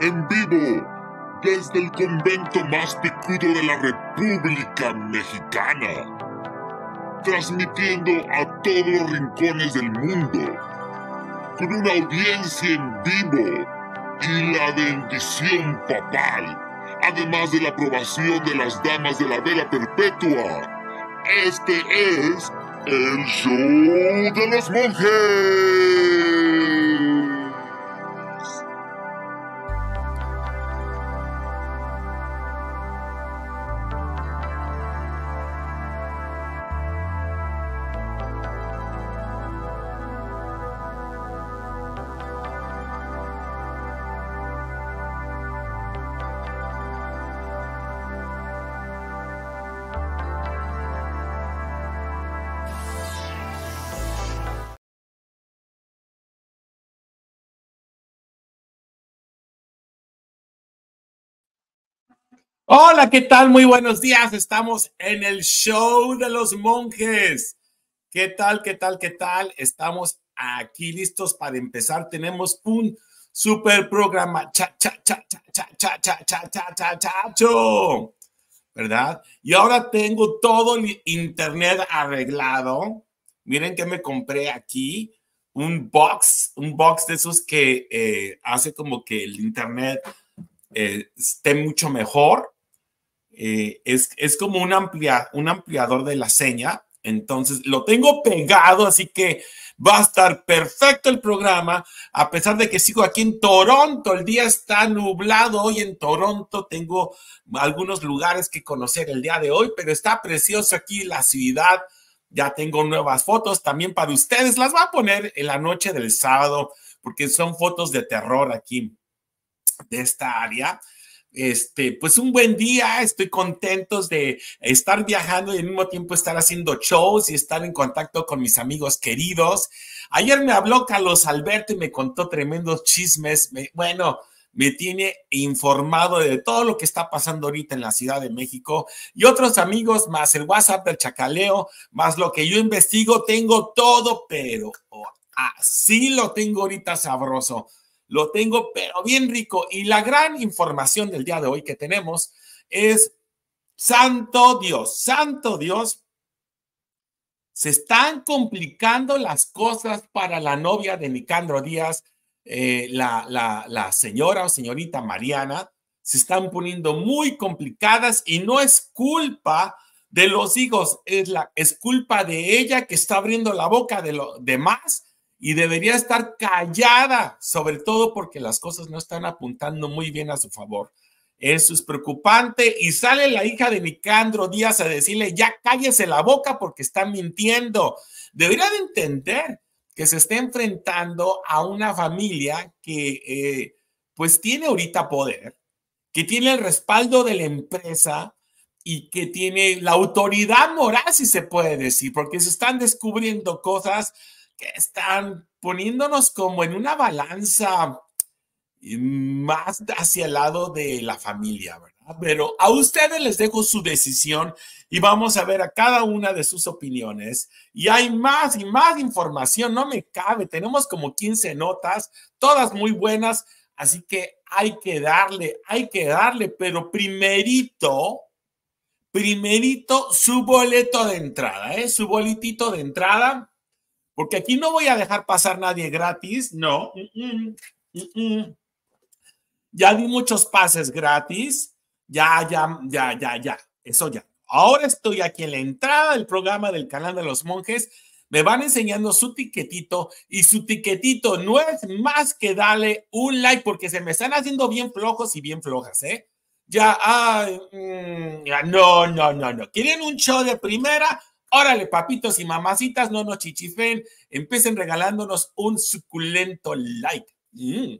en vivo desde el convento más picudo de la República Mexicana, transmitiendo a todos los rincones del mundo, con una audiencia en vivo y la bendición papal, además de la aprobación de las damas de la vela perpetua. Este es el show de los monjes. Hola, ¿qué tal? Muy buenos días. Estamos en el show de los monjes. ¿Qué tal? ¿Qué tal? ¿Qué tal? Estamos aquí listos para empezar. Tenemos un super programa. Cha, cha, cha, cha, cha, ¿Verdad? Y ahora tengo todo el internet arreglado. Miren que me compré aquí un box, un box de esos que hace como que el internet esté mucho mejor. Eh, es, es, como un, un ampliador de la seña. Entonces, lo tengo pegado, así que va a estar perfecto el programa, a pesar de que sigo aquí en Toronto. El día está nublado hoy en Toronto. Tengo algunos lugares que conocer el día de hoy, pero está precioso aquí la ciudad. Ya tengo nuevas fotos también para ustedes. Las voy a poner en la noche del sábado, porque son fotos de terror aquí de esta área este, pues un buen día, estoy contentos de estar viajando y al mismo tiempo estar haciendo shows y estar en contacto con mis amigos queridos. Ayer me habló Carlos Alberto y me contó tremendos chismes. bueno, me tiene informado de todo lo que está pasando ahorita en la Ciudad de México y otros amigos, más el WhatsApp del Chacaleo, más lo que yo investigo, tengo todo, pero así lo tengo ahorita sabroso lo tengo, pero bien rico. Y la gran información del día de hoy que tenemos es, santo Dios, santo Dios, se están complicando las cosas para la novia de Nicandro Díaz, eh, la, la, señora o señorita Mariana, se están poniendo muy complicadas y no es culpa de los hijos, es, la, es culpa de ella que está abriendo la boca de los demás y debería estar callada, sobre todo porque las cosas no están apuntando muy bien a su favor. Eso es preocupante y sale la hija de Nicandro Díaz a decirle, ya cállese la boca porque está mintiendo. Debería de entender que se está enfrentando a una familia que eh, pues tiene ahorita poder, que tiene el respaldo de la empresa y que tiene la autoridad moral, si se puede decir, porque se están descubriendo cosas que están poniéndonos como en una balanza más hacia el lado de la familia, ¿verdad? Pero a ustedes les dejo su decisión y vamos a ver a cada una de sus opiniones. Y hay más y más información, no me cabe, tenemos como 15 notas, todas muy buenas, así que hay que darle, hay que darle, pero primerito, primerito su boleto de entrada, ¿eh? Su boletito de entrada porque aquí no voy a dejar pasar nadie gratis, no. Mm, mm, mm, ya di muchos pases gratis, ya, ya, ya, ya, ya, eso ya. Ahora estoy aquí en la entrada del programa del canal de los monjes, me van enseñando su tiquetito y su tiquetito no es más que darle un like porque se me están haciendo bien flojos y bien flojas, ¿eh? Ya, ya no, no, no, no. ¿Quieren un show de primera? Órale, papitos y mamacitas, no nos chichifen, empiecen regalándonos un suculento like. Mm.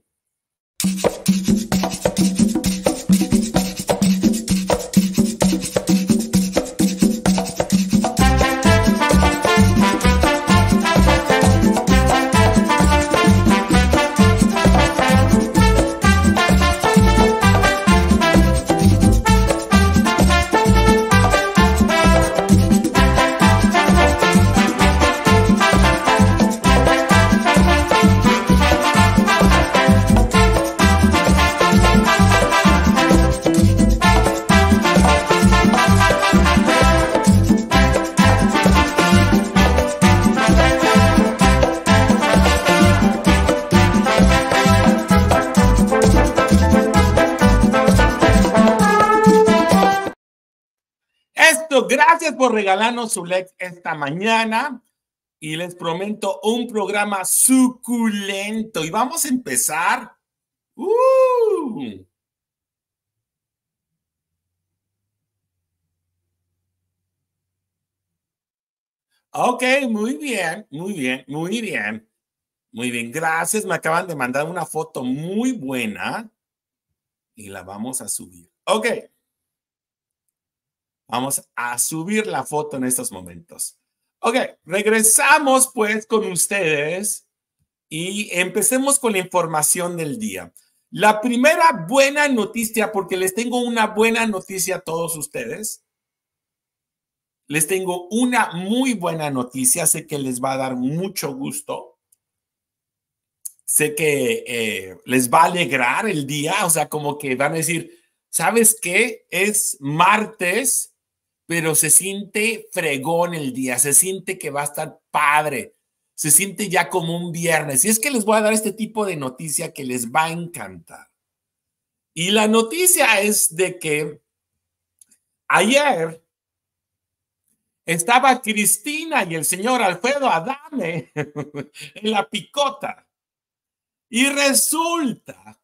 por regalarnos su like esta mañana y les prometo un programa suculento. Y vamos a empezar. ¡Uh! Ok, muy bien, muy bien, muy bien. Muy bien, gracias. Me acaban de mandar una foto muy buena y la vamos a subir. Ok. Vamos a subir la foto en estos momentos. Ok, regresamos pues con ustedes y empecemos con la información del día. La primera buena noticia, porque les tengo una buena noticia a todos ustedes. Les tengo una muy buena noticia, sé que les va a dar mucho gusto. Sé que eh, les va a alegrar el día, o sea, como que van a decir, ¿sabes qué? Es martes pero se siente fregón el día, se siente que va a estar padre, se siente ya como un viernes. Y es que les voy a dar este tipo de noticia que les va a encantar. Y la noticia es de que ayer estaba Cristina y el señor Alfredo Adame en la picota. Y resulta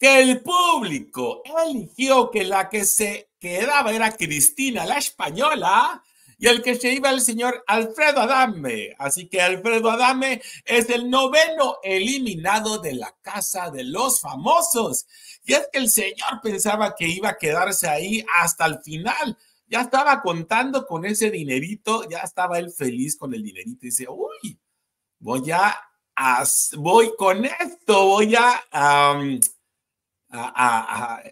que el público eligió que la que se quedaba era Cristina la española y el que se iba el señor Alfredo Adame. Así que Alfredo Adame es el noveno eliminado de la casa de los famosos. Y es que el señor pensaba que iba a quedarse ahí hasta el final. Ya estaba contando con ese dinerito, ya estaba él feliz con el dinerito. Y dice, uy, voy a, voy con esto, voy a... a,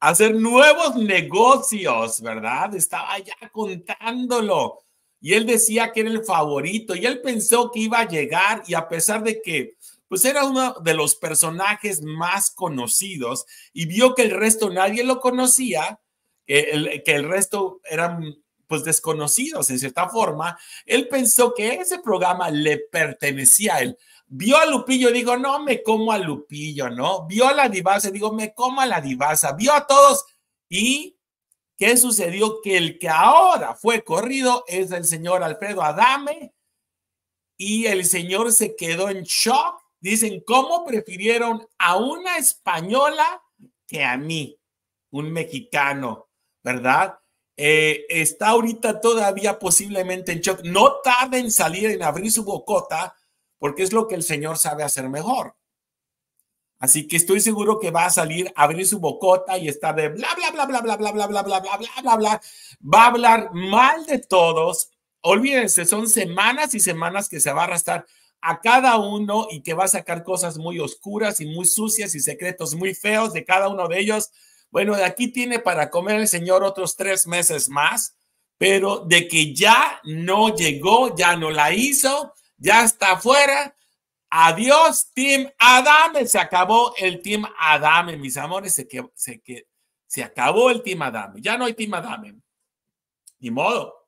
hacer nuevos negocios, ¿verdad? Estaba ya contándolo. Y él decía que era el favorito y él pensó que iba a llegar y a pesar de que pues era uno de los personajes más conocidos y vio que el resto nadie lo conocía, que el, que el resto eran pues desconocidos en cierta forma, él pensó que ese programa le pertenecía a él. Vio a Lupillo digo, no me como a Lupillo, ¿no? Vio a la divasa digo, me como a la divasa. Vio a todos. ¿Y qué sucedió? Que el que ahora fue corrido es el señor Alfredo Adame y el señor se quedó en shock. Dicen, ¿cómo prefirieron a una española que a mí, un mexicano, verdad? Eh, está ahorita todavía posiblemente en shock. No tarda en salir, en abrir su bocota, porque es lo que el Señor sabe hacer mejor. Así que estoy seguro que va a salir, a abrir su bocota y estar de bla, bla, bla, bla, bla, bla, bla, bla, bla, bla, bla, bla, bla. Va a hablar mal de todos. Olvídense, son semanas y semanas que se va a arrastrar a cada uno y que va a sacar cosas muy oscuras y muy sucias y secretos muy feos de cada uno de ellos. Bueno, de aquí tiene para comer el Señor otros tres meses más, pero de que ya no llegó, ya no la hizo, ya está afuera. Adiós, Team Adame. Se acabó el Team Adame, mis amores. Se, que, se, que, se acabó el Team Adame. Ya no hay Team Adame. Ni modo.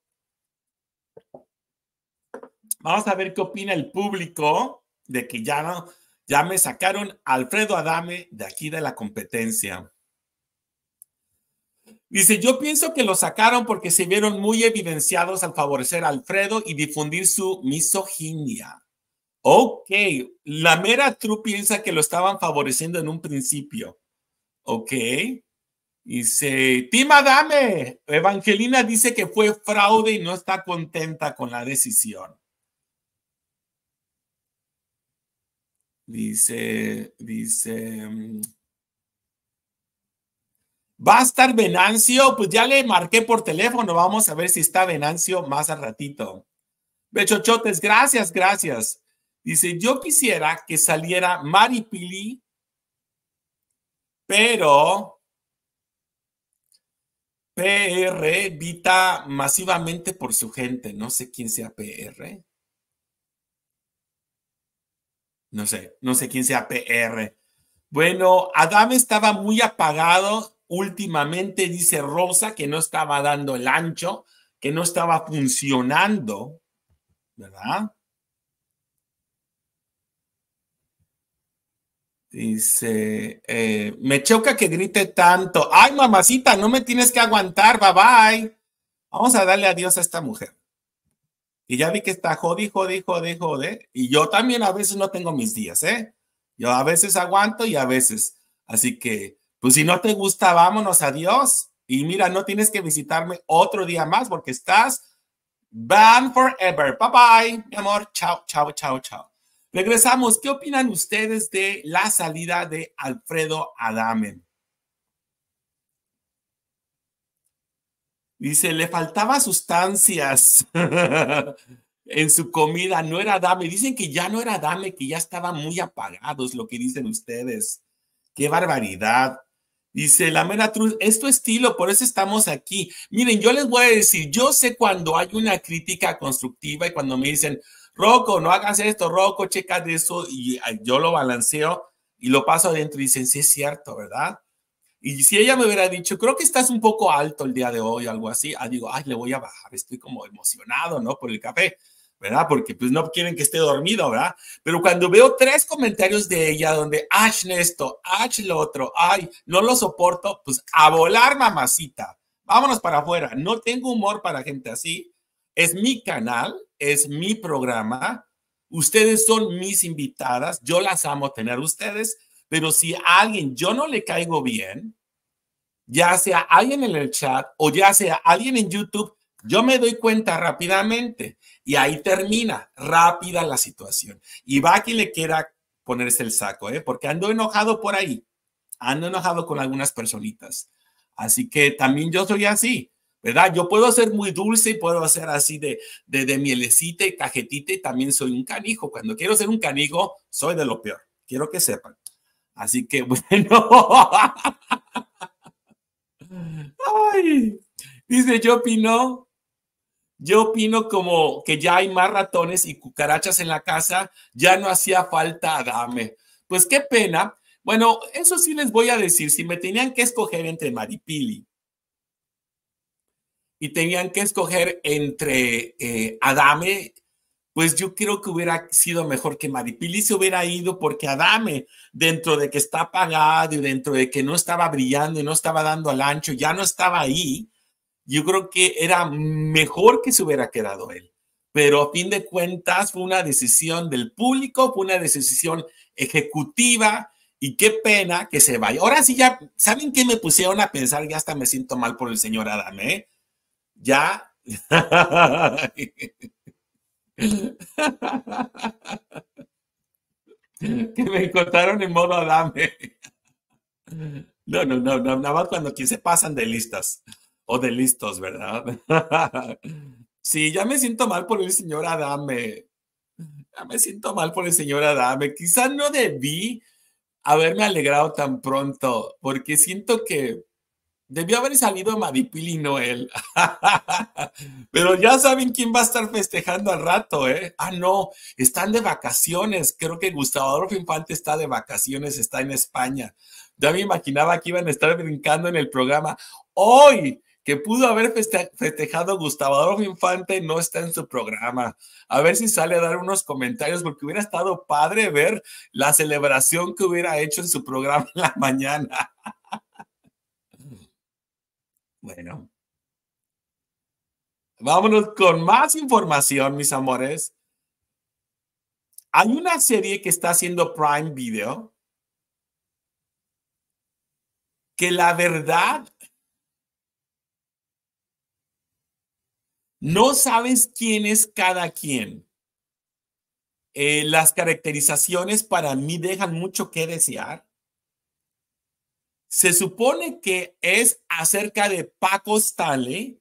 Vamos a ver qué opina el público de que ya, no, ya me sacaron Alfredo Adame de aquí de la competencia. Dice, yo pienso que lo sacaron porque se vieron muy evidenciados al favorecer a Alfredo y difundir su misoginia. Ok, la mera True piensa que lo estaban favoreciendo en un principio. Ok. Dice, Tima Dame, Evangelina dice que fue fraude y no está contenta con la decisión. Dice, dice, mm, ¿Va a estar Venancio? Pues ya le marqué por teléfono. Vamos a ver si está Venancio más al ratito. Bechochotes, gracias, gracias. Dice, yo quisiera que saliera Mari Pili, pero PR vita masivamente por su gente. No sé quién sea PR. No sé, no sé quién sea PR. Bueno, Adam estaba muy apagado últimamente dice Rosa que no estaba dando el ancho, que no estaba funcionando, ¿verdad? Dice, eh, me choca que grite tanto. Ay, mamacita, no me tienes que aguantar, bye bye. Vamos a darle adiós a esta mujer. Y ya vi que está jode jodi, jode, jode. Y yo también a veces no tengo mis días, ¿eh? Yo a veces aguanto y a veces. Así que pues si no te gusta, vámonos, adiós. Y mira, no tienes que visitarme otro día más porque estás banned forever. Bye bye, mi amor. Chao, chao, chao, chao. Regresamos. ¿Qué opinan ustedes de la salida de Alfredo Adame? Dice, le faltaba sustancias en su comida, no era Adame. Dicen que ya no era Adame, que ya estaba muy apagados lo que dicen ustedes. Qué barbaridad. Dice la mera es tu estilo, por eso estamos aquí. Miren, yo les voy a decir, yo sé cuando hay una crítica constructiva y cuando me dicen, roco no hagas esto, roco checa de eso, y yo lo balanceo y lo paso adentro y dicen, sí es cierto, ¿verdad? Y si ella me hubiera dicho, creo que estás un poco alto el día de hoy, algo así, ah, digo, ay, le voy a bajar, estoy como emocionado, ¿no? Por el café. ¿verdad? Porque pues no quieren que esté dormido, ¿verdad? Pero cuando veo tres comentarios de ella donde, Ash esto, Ash lo otro, ay, no lo soporto, pues a volar mamacita, vámonos para afuera, no tengo humor para gente así, es mi canal, es mi programa, ustedes son mis invitadas, yo las amo tener ustedes, pero si a alguien yo no le caigo bien, ya sea alguien en el chat o ya sea alguien en YouTube, yo me doy cuenta rápidamente. Y ahí termina rápida la situación. Y va quien le quiera ponerse el saco, ¿eh? porque ando enojado por ahí, ando enojado con algunas personitas. Así que también yo soy así, ¿verdad? Yo puedo ser muy dulce y puedo ser así de, de, de mielecita y cajetita y también soy un canijo. Cuando quiero ser un canijo, soy de lo peor. Quiero que sepan. Así que bueno. Ay. Dice, yo opino yo opino como que ya hay más ratones y cucarachas en la casa, ya no hacía falta Adame. Pues qué pena. Bueno, eso sí les voy a decir, si me tenían que escoger entre Maripili y tenían que escoger entre eh, Adame, pues yo creo que hubiera sido mejor que Maripili se hubiera ido porque Adame, dentro de que está apagado y dentro de que no estaba brillando y no estaba dando al ancho, ya no estaba ahí, yo creo que era mejor que se hubiera quedado él. Pero a fin de cuentas fue una decisión del público, fue una decisión ejecutiva y qué pena que se vaya. Ahora sí ya, ¿saben qué me pusieron a pensar? Ya hasta me siento mal por el señor Adam, ¿eh? Ya. que me encontraron en modo Adame. ¿eh? No, no, no, nada más cuando quien se pasan de listas o de listos, ¿verdad? sí, ya me siento mal por el señor Adame. Ya me siento mal por el señor Adame. Quizás no debí haberme alegrado tan pronto, porque siento que debió haber salido Madipili, no él. Pero ya saben quién va a estar festejando al rato, ¿eh? Ah, no, están de vacaciones. Creo que Gustavo Adolfo Infante está de vacaciones, está en España. Ya me imaginaba que iban a estar brincando en el programa. Hoy que pudo haber festejado Gustavo Adolfo Infante no está en su programa. A ver si sale a dar unos comentarios, porque hubiera estado padre ver la celebración que hubiera hecho en su programa en la mañana. Bueno. Vámonos con más información, mis amores. Hay una serie que está haciendo Prime Video que la verdad No sabes quién es cada quien. Eh, las caracterizaciones para mí dejan mucho que desear. Se supone que es acerca de Paco Stale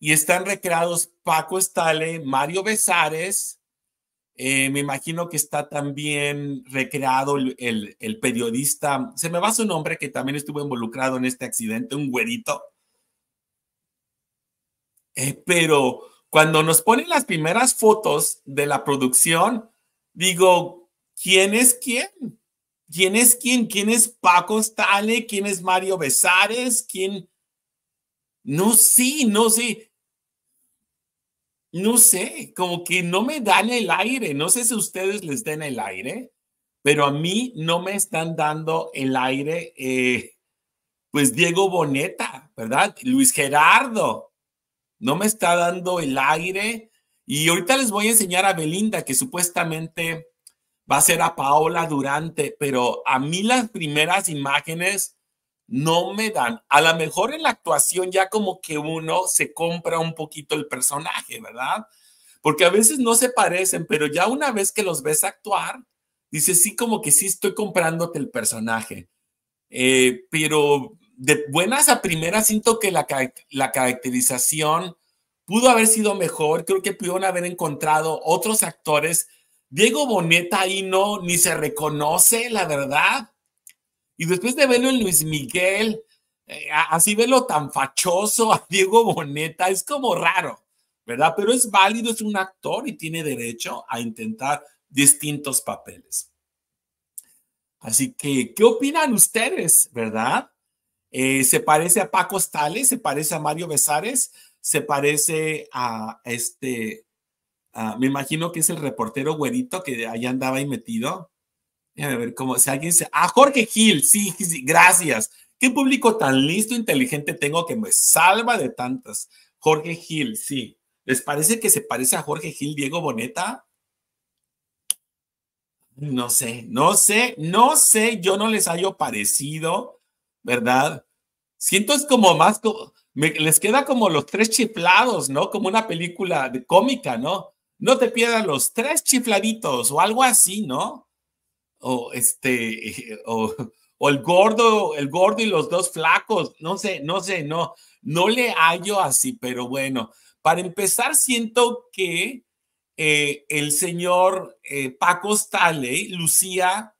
y están recreados Paco Stale, Mario Besares. Eh, me imagino que está también recreado el, el, periodista, se me va su nombre, que también estuvo involucrado en este accidente, un güerito eh, pero cuando nos ponen las primeras fotos de la producción, digo, ¿quién es quién? ¿Quién es quién? ¿Quién es Paco Stale? ¿Quién es Mario Besares? ¿Quién? No sí, no sé. No sé, como que no me dan el aire. No sé si ustedes les den el aire, pero a mí no me están dando el aire. Eh, pues Diego Boneta, ¿verdad? Luis Gerardo, no me está dando el aire. Y ahorita les voy a enseñar a Belinda, que supuestamente va a ser a Paola Durante, pero a mí las primeras imágenes no me dan. A lo mejor en la actuación ya como que uno se compra un poquito el personaje, ¿verdad? Porque a veces no se parecen, pero ya una vez que los ves actuar, dices, sí, como que sí estoy comprándote el personaje. Eh, pero de buenas a primeras siento que la, caracterización pudo haber sido mejor, creo que pudieron haber encontrado otros actores. Diego Boneta ahí no, ni se reconoce, la verdad. Y después de verlo en Luis Miguel, eh, así verlo tan fachoso a Diego Boneta, es como raro, ¿verdad? Pero es válido, es un actor y tiene derecho a intentar distintos papeles. Así que, ¿qué opinan ustedes, verdad? Eh, se parece a Paco Stales, se parece a Mario Besares, se parece a este, me imagino que es el reportero güerito que allá andaba ahí metido. A ver cómo, si alguien se... Ah, Jorge Gil, sí, sí, gracias. Qué público tan listo, e inteligente tengo que me salva de tantas. Jorge Gil, sí. ¿Les parece que se parece a Jorge Gil, Diego Boneta? No sé, no sé, no sé, yo no les haya parecido. ¿verdad? Siento es como más, les queda como los tres chiflados, ¿no? Como una película de cómica, ¿no? No te pierdas los tres chifladitos o algo así, ¿no? O este, o, el gordo, el gordo y los dos flacos, no sé, no sé, no, no le hallo así, pero bueno, para empezar siento que eh, el señor eh, Paco Staley lucía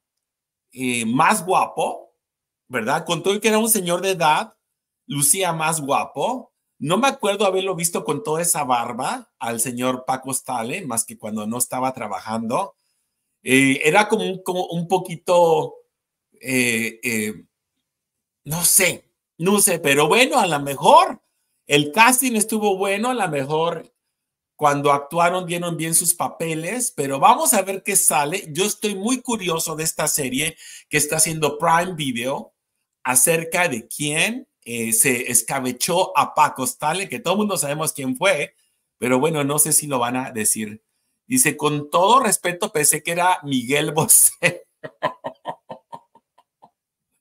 eh, más guapo, ¿verdad? Con todo que era un señor de edad, lucía más guapo. No me acuerdo haberlo visto con toda esa barba al señor Paco Stale, más que cuando no estaba trabajando. Eh, era como un, poquito, eh, eh, no sé, no sé, pero bueno, a lo mejor el casting estuvo bueno, a lo mejor cuando actuaron dieron bien sus papeles, pero vamos a ver qué sale. Yo estoy muy curioso de esta serie que está haciendo Prime Video acerca de quién eh, se escabechó a Paco Stale, que todo el mundo sabemos quién fue, pero bueno, no sé si lo van a decir. Dice, con todo respeto, pensé que era Miguel Bosé.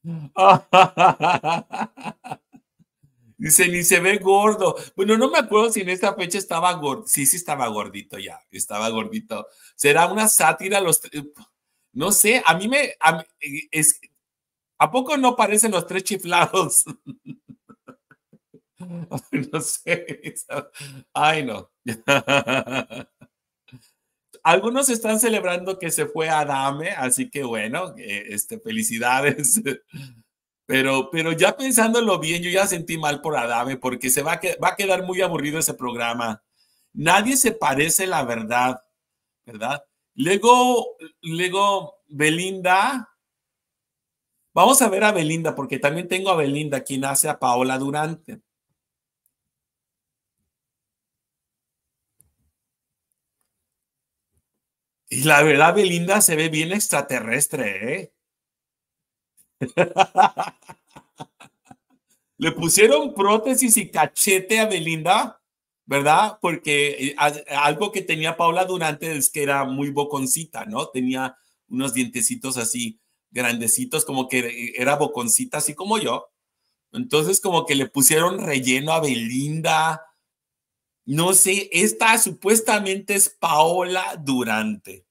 Dice, ni se ve gordo. Bueno, no me acuerdo si en esta fecha estaba gordo. Sí, sí estaba gordito ya, estaba gordito. Será una sátira los... No sé, a mí me... ¿A poco no parecen los tres chiflados? no sé. Ay, no. Algunos están celebrando que se fue Adame, así que bueno, eh, este, felicidades. Pero, pero ya pensándolo bien, yo ya sentí mal por Adame porque se va a, va a quedar muy aburrido ese programa. Nadie se parece, la verdad, ¿verdad? Luego, luego Belinda, Vamos a ver a Belinda, porque también tengo a Belinda, quien hace a Paola Durante. Y la verdad, Belinda se ve bien extraterrestre, ¿eh? Le pusieron prótesis y cachete a Belinda, ¿verdad? Porque eh, algo que tenía Paola Durante es que era muy boconcita, ¿no? Tenía unos dientecitos así grandecitos, como que era boconcita, así como yo. Entonces, como que le pusieron relleno a Belinda. No sé, esta supuestamente es Paola Durante.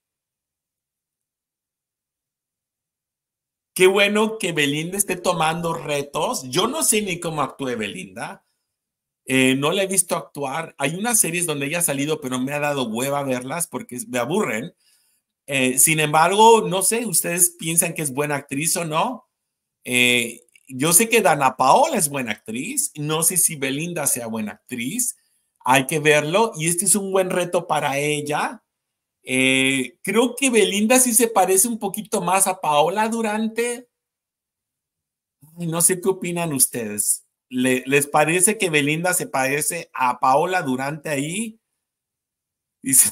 Qué bueno que Belinda esté tomando retos. Yo no sé ni cómo actúe Belinda. Eh, no la he visto actuar. Hay unas series donde ella ha salido, pero me ha dado hueva verlas porque me aburren. Eh, sin embargo, no sé, ustedes piensan que es buena actriz o no. Eh, yo sé que Dana Paola es buena actriz, no sé si Belinda sea buena actriz, hay que verlo y este es un buen reto para ella. Eh, creo que Belinda sí se parece un poquito más a Paola Durante. No sé qué opinan ustedes. ¿Les parece que Belinda se parece a Paola Durante ahí? Dice...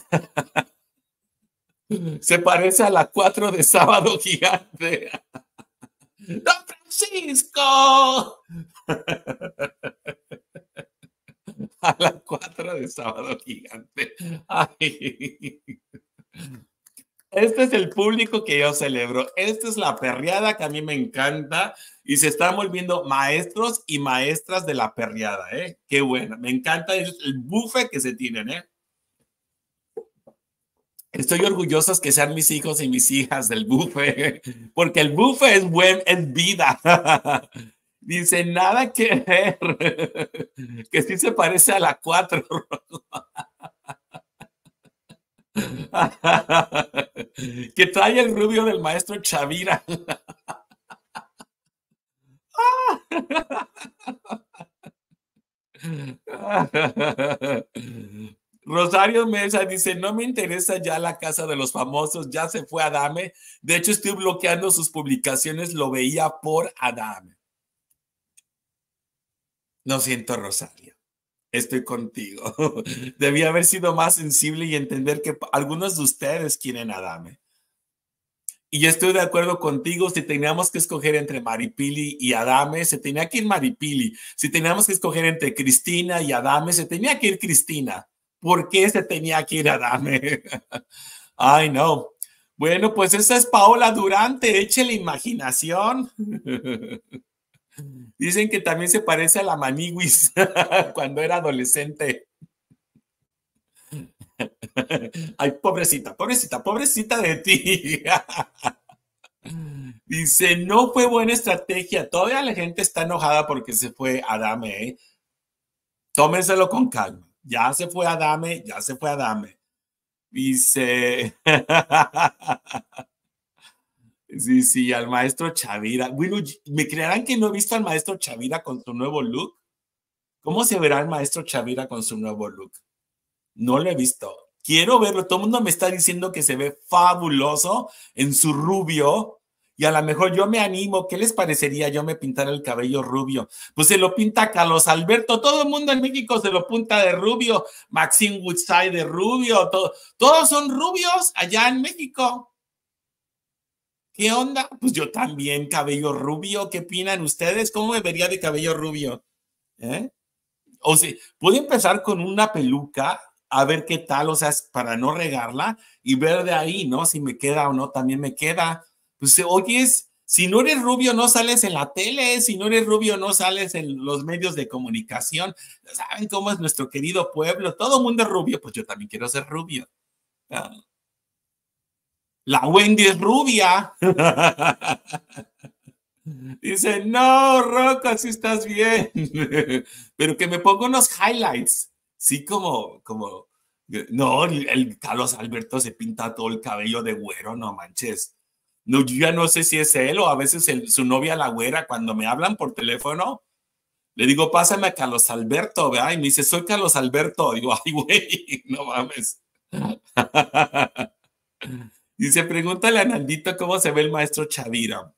Se parece a la 4 de sábado gigante. ¡Don Francisco! A la 4 de sábado gigante. Este es el público que yo celebro. Esta es la perreada que a mí me encanta y se están volviendo maestros y maestras de la perreada, ¿eh? Qué buena. Me encanta el buffet que se tienen, ¿eh? Estoy orgullosa que sean mis hijos y mis hijas del bufe, porque el bufe es buen en vida. Dice, nada que ver, que sí se parece a la 4. que trae el rubio del maestro Chavira. Rosario Mesa dice, no me interesa ya la casa de los famosos, ya se fue Adame. De hecho, estoy bloqueando sus publicaciones, lo veía por Adame. Lo siento, Rosario, estoy contigo. Debía haber sido más sensible y entender que algunos de ustedes quieren Adame. Y yo estoy de acuerdo contigo, si teníamos que escoger entre Maripili y Adame, se tenía que ir Maripili. Si teníamos que escoger entre Cristina y Adame, se tenía que ir Cristina. ¿Por qué se tenía que ir a Adame? Ay, no. Bueno, pues esa es Paola Durante, Eche la imaginación. Dicen que también se parece a la Maniguis cuando era adolescente. Ay, pobrecita, pobrecita, pobrecita de ti. Dice, no fue buena estrategia. Todavía la gente está enojada porque se fue Adame. ¿eh? Tómenselo con calma ya se fue a dame, ya se fue a dame. Dice, sí, sí, al maestro Chavira. ¿me creerán que no he visto al maestro Chavira con su nuevo look? ¿Cómo se verá el maestro Chavira con su nuevo look? No lo he visto. Quiero verlo. Todo el mundo me está diciendo que se ve fabuloso en su rubio, y a lo mejor yo me animo, ¿qué les parecería yo me pintar el cabello rubio? Pues se lo pinta Carlos Alberto, todo el mundo en México se lo pinta de rubio, Maxine Woodside de rubio, todos son rubios allá en México. ¿Qué onda? Pues yo también, cabello rubio, ¿qué opinan ustedes? ¿Cómo me vería de cabello rubio? ¿Eh? O sea, puedo empezar con una peluca a ver qué tal, o sea, para no regarla y ver de ahí, ¿no? Si me queda o no, también me queda pues oye, si no eres rubio no sales en la tele, si no eres rubio no sales en los medios de comunicación. ¿Saben cómo es nuestro querido pueblo? Todo mundo es rubio, pues yo también quiero ser rubio. La Wendy es rubia. Dice, no, Roca, si estás bien. Pero que me ponga unos highlights. Sí, como, como, no, el Carlos Alberto se pinta todo el cabello de güero, no manches. No, yo ya no sé si es él o a veces su novia la güera cuando me hablan por teléfono. Le digo, pásame a Carlos Alberto, ¿verdad? Y me dice, soy Carlos Alberto. Digo, ay, güey, no mames. dice, pregúntale a Nandito cómo se ve el maestro Chavira.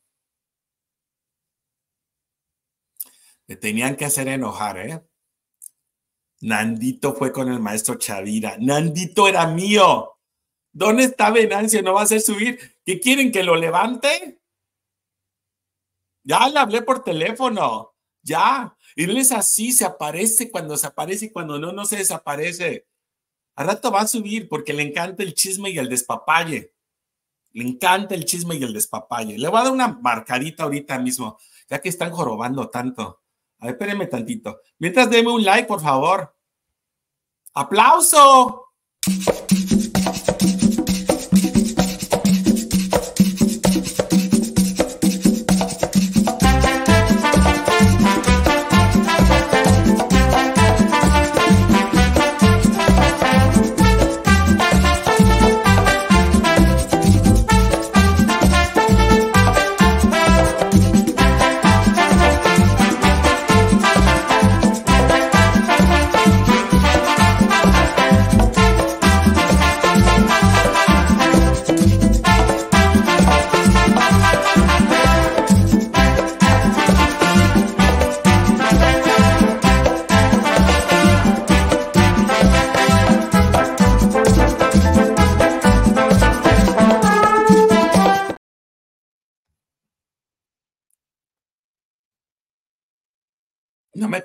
Le tenían que hacer enojar, ¿eh? Nandito fue con el maestro Chavira. Nandito era mío. ¿Dónde está Venancio? ¿No va a hacer subir? ¿Qué quieren que lo levante? Ya le hablé por teléfono, ya. Y no es así, se aparece cuando se aparece y cuando no, no se desaparece. A rato va a subir porque le encanta el chisme y el despapalle. Le encanta el chisme y el despapalle. Le voy a dar una marcadita ahorita mismo, ya que están jorobando tanto. A ver, espérenme tantito. Mientras, deme un like, por favor. ¡Aplauso!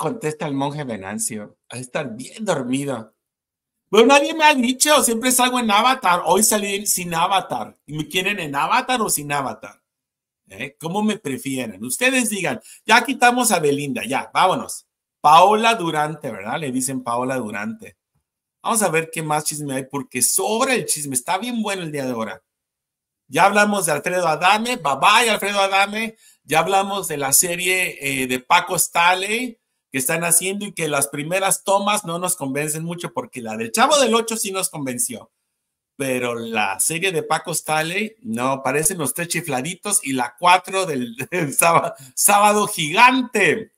contesta el monje Venancio. A estar bien dormido. Bueno, nadie me ha dicho, siempre salgo en avatar. Hoy salí sin avatar. ¿Y me quieren en avatar o sin avatar? ¿Eh? ¿Cómo me prefieren? Ustedes digan, ya quitamos a Belinda, ya, vámonos. Paola Durante, ¿verdad? Le dicen Paola Durante. Vamos a ver qué más chisme hay, porque sobra el chisme. Está bien bueno el día de ahora. Ya hablamos de Alfredo Adame, bye bye Alfredo Adame. Ya hablamos de la serie eh, de Paco Staley que están haciendo y que las primeras tomas no nos convencen mucho porque la del Chavo del Ocho sí nos convenció, pero la serie de Paco Staley, no, parecen los tres chifladitos y la cuatro del, sábado, gigante.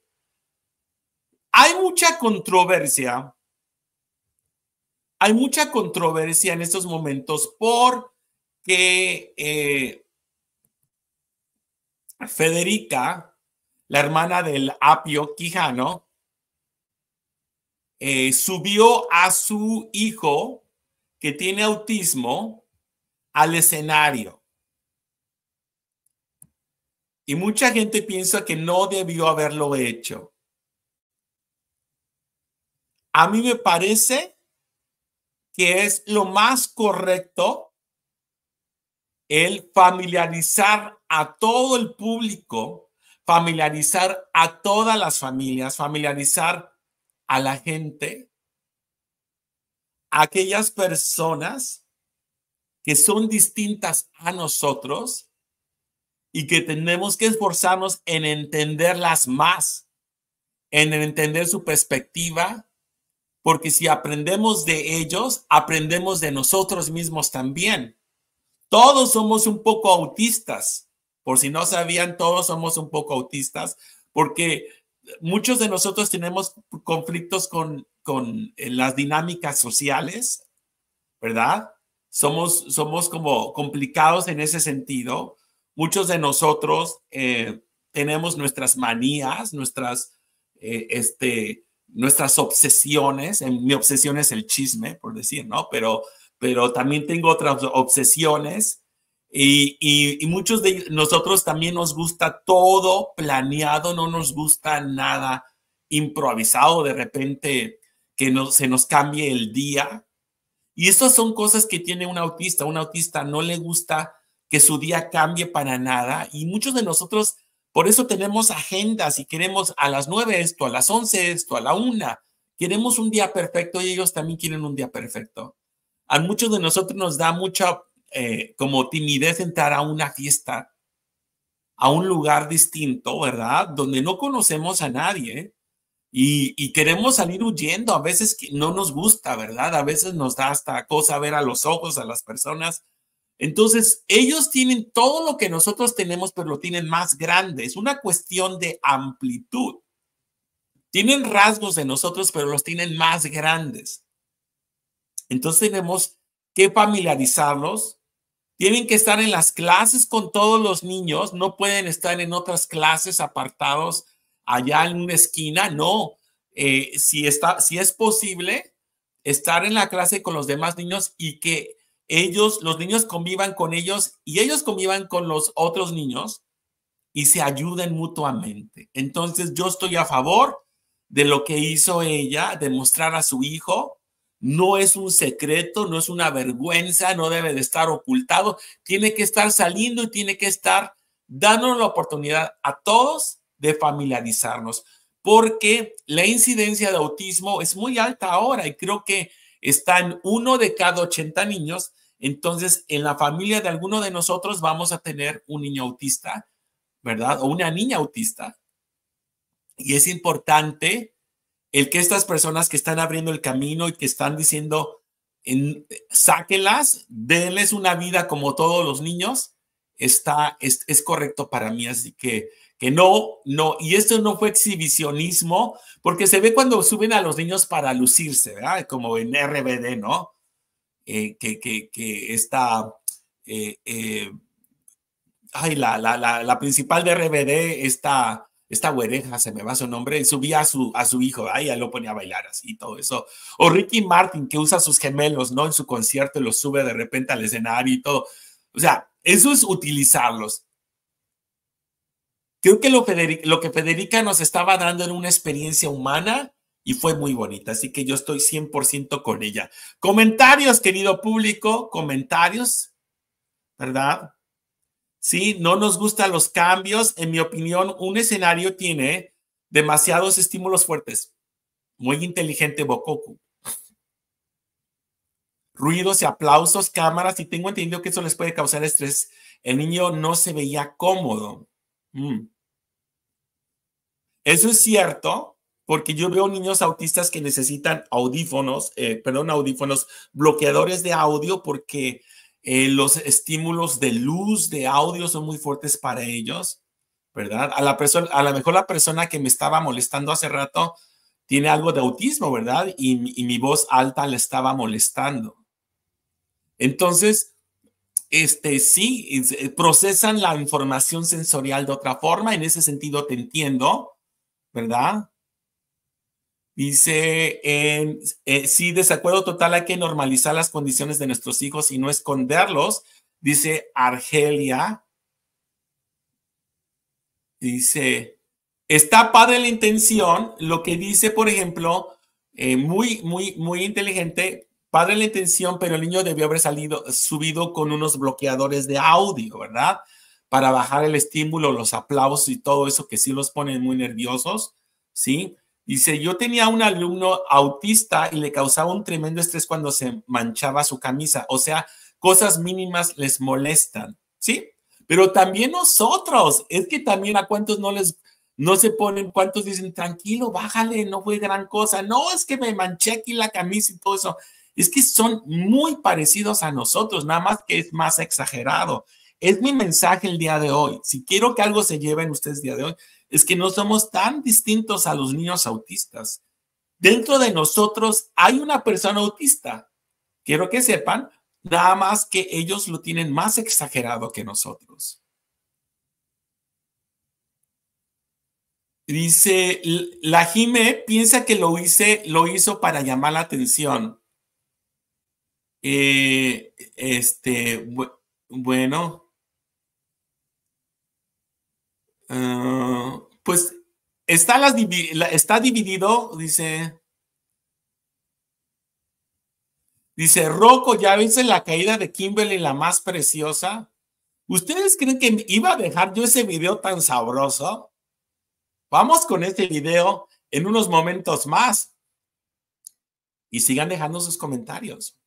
Hay mucha controversia hay mucha controversia en estos momentos porque eh, Federica, la hermana del apio Quijano, eh, subió a su hijo que tiene autismo al escenario. Y mucha gente piensa que no debió haberlo hecho. A mí me parece que es lo más correcto el familiarizar a todo el público, familiarizar a todas las familias, familiarizar a la gente, aquellas personas que son distintas a nosotros y que tenemos que esforzarnos en entenderlas más, en entender su perspectiva, porque si aprendemos de ellos, aprendemos de nosotros mismos también. Todos somos un poco autistas, por si no sabían, todos somos un poco autistas, porque muchos de nosotros tenemos conflictos con, eh, las dinámicas sociales, ¿verdad? Somos, somos como complicados en ese sentido. Muchos de nosotros eh, tenemos nuestras manías, nuestras, eh, este, nuestras obsesiones. Mi obsesión es el chisme, por decir, ¿no? Pero, pero también tengo otras obsesiones y, muchos de nosotros también nos gusta todo planeado, no nos gusta nada improvisado de repente que no, se nos cambie el día. Y estas son cosas que tiene un autista. Un autista no le gusta que su día cambie para nada. Y muchos de nosotros, por eso tenemos agendas y queremos a las nueve esto, a las 11 esto, a la una. Queremos un día perfecto y ellos también quieren un día perfecto. A muchos de nosotros nos da mucha eh, como timidez entrar a una fiesta, a un lugar distinto, ¿verdad? Donde no conocemos a nadie ¿eh? y, y, queremos salir huyendo. A veces no nos gusta, ¿verdad? A veces nos da hasta cosa ver a los ojos a las personas. Entonces, ellos tienen todo lo que nosotros tenemos, pero lo tienen más grande. Es una cuestión de amplitud. Tienen rasgos de nosotros, pero los tienen más grandes. Entonces tenemos que familiarizarlos tienen que estar en las clases con todos los niños, no pueden estar en otras clases apartados allá en una esquina, no. Eh, si, está, si es posible, estar en la clase con los demás niños y que ellos, los niños convivan con ellos y ellos convivan con los otros niños y se ayuden mutuamente. Entonces yo estoy a favor de lo que hizo ella, de mostrar a su hijo no es un secreto, no es una vergüenza, no debe de estar ocultado, tiene que estar saliendo y tiene que estar dándonos la oportunidad a todos de familiarizarnos, porque la incidencia de autismo es muy alta ahora y creo que está en uno de cada 80 niños, entonces en la familia de alguno de nosotros vamos a tener un niño autista, ¿verdad? O una niña autista. Y es importante el que estas personas que están abriendo el camino y que están diciendo, en, sáquenlas, denles una vida como todos los niños, está, es, correcto para mí. Así que, que no, no, y esto no fue exhibicionismo, porque se ve cuando suben a los niños para lucirse, ¿verdad? Como en RBD, ¿no? Eh, que, que, está... Eh, eh, ay, la, la, principal de RBD, esta esta güereja, se me va su nombre, subía a su, a su hijo, ahí lo ponía a bailar así y todo eso. O Ricky Martin, que usa sus gemelos, ¿no? En su concierto y los sube de repente al escenario y todo. O sea, eso es utilizarlos. Creo que lo, lo que Federica nos estaba dando era una experiencia humana y fue muy bonita, así que yo estoy 100% con ella. Comentarios, querido público, comentarios, ¿verdad? ¿sí? No nos gustan los cambios. En mi opinión, un escenario tiene demasiados estímulos fuertes. Muy inteligente Bokoku. Ruidos y aplausos, cámaras, y tengo entendido que eso les puede causar estrés. El niño no se veía cómodo. Mm. Eso es cierto, porque yo veo niños autistas que necesitan audífonos, eh, perdón, audífonos, bloqueadores de audio, porque eh, los estímulos de luz, de audio son muy fuertes para ellos, ¿verdad? A la persona, a lo mejor la persona que me estaba molestando hace rato tiene algo de autismo, ¿verdad? Y, y mi voz alta le estaba molestando. Entonces, este, sí, eh, procesan la información sensorial de otra forma, en ese sentido te entiendo, ¿verdad? Dice, eh, sí, desacuerdo total, hay que normalizar las condiciones de nuestros hijos y no esconderlos, dice Argelia. Dice, está padre la intención, lo que dice, por ejemplo, eh, muy, muy, muy inteligente, padre la intención, pero el niño debió haber salido, subido con unos bloqueadores de audio, ¿verdad? Para bajar el estímulo, los aplausos y todo eso que sí los ponen muy nerviosos, ¿sí? sí Dice, yo tenía un alumno autista y le causaba un tremendo estrés cuando se manchaba su camisa. O sea, cosas mínimas les molestan, ¿sí? Pero también nosotros, es que también a cuántos no les, no se ponen, cuántos dicen, tranquilo, bájale, no fue gran cosa. No, es que me manché aquí la camisa y todo eso. Es que son muy parecidos a nosotros, nada más que es más exagerado. Es mi mensaje el día de hoy. Si quiero que algo se lleve en ustedes el día de hoy, es que no somos tan distintos a los niños autistas. Dentro de nosotros hay una persona autista. Quiero que sepan, nada más que ellos lo tienen más exagerado que nosotros. Dice, la Jime piensa que lo, hice, lo hizo para llamar la atención. Eh, este, bueno, Ah, pues está, está dividido, dice. Dice Rocco, ya viste la caída de Kimberly, la más preciosa. ¿Ustedes creen que iba a dejar yo ese video tan sabroso? Vamos con este video en unos momentos más. Y sigan dejando sus comentarios.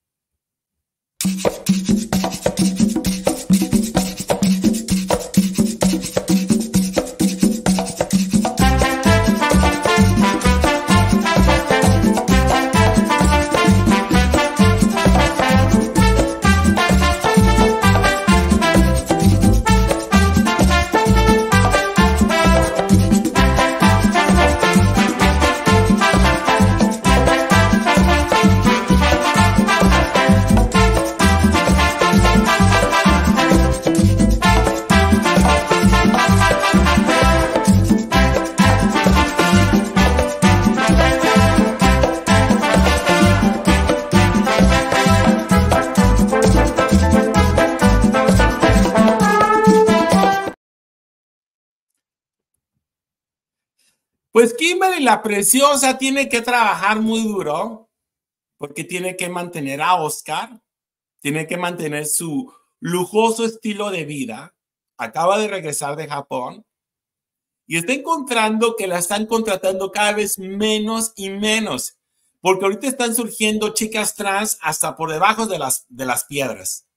Pues Kimberly la Preciosa tiene que trabajar muy duro porque tiene que mantener a Oscar, tiene que mantener su lujoso estilo de vida. Acaba de regresar de Japón y está encontrando que la están contratando cada vez menos y menos, porque ahorita están surgiendo chicas trans hasta por debajo de las, de las piedras.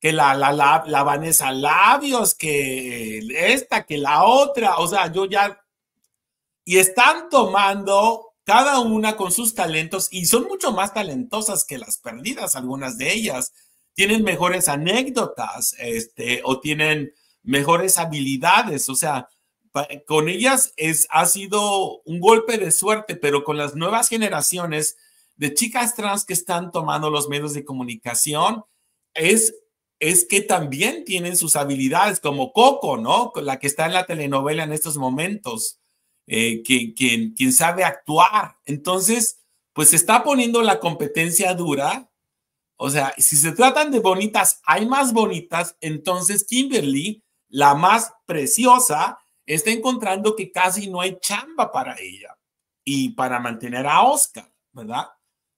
Que la, la, la, la Vanessa Labios, que esta, que la otra. O sea, yo ya y están tomando cada una con sus talentos y son mucho más talentosas que las perdidas, algunas de ellas. Tienen mejores anécdotas este, o tienen mejores habilidades, o sea, con ellas es, ha sido un golpe de suerte, pero con las nuevas generaciones de chicas trans que están tomando los medios de comunicación, es, es que también tienen sus habilidades, como Coco, ¿no? La que está en la telenovela en estos momentos eh, quien, quien, sabe actuar. Entonces, pues se está poniendo la competencia dura. O sea, si se tratan de bonitas, hay más bonitas, entonces Kimberly, la más preciosa, está encontrando que casi no hay chamba para ella y para mantener a Oscar, ¿verdad?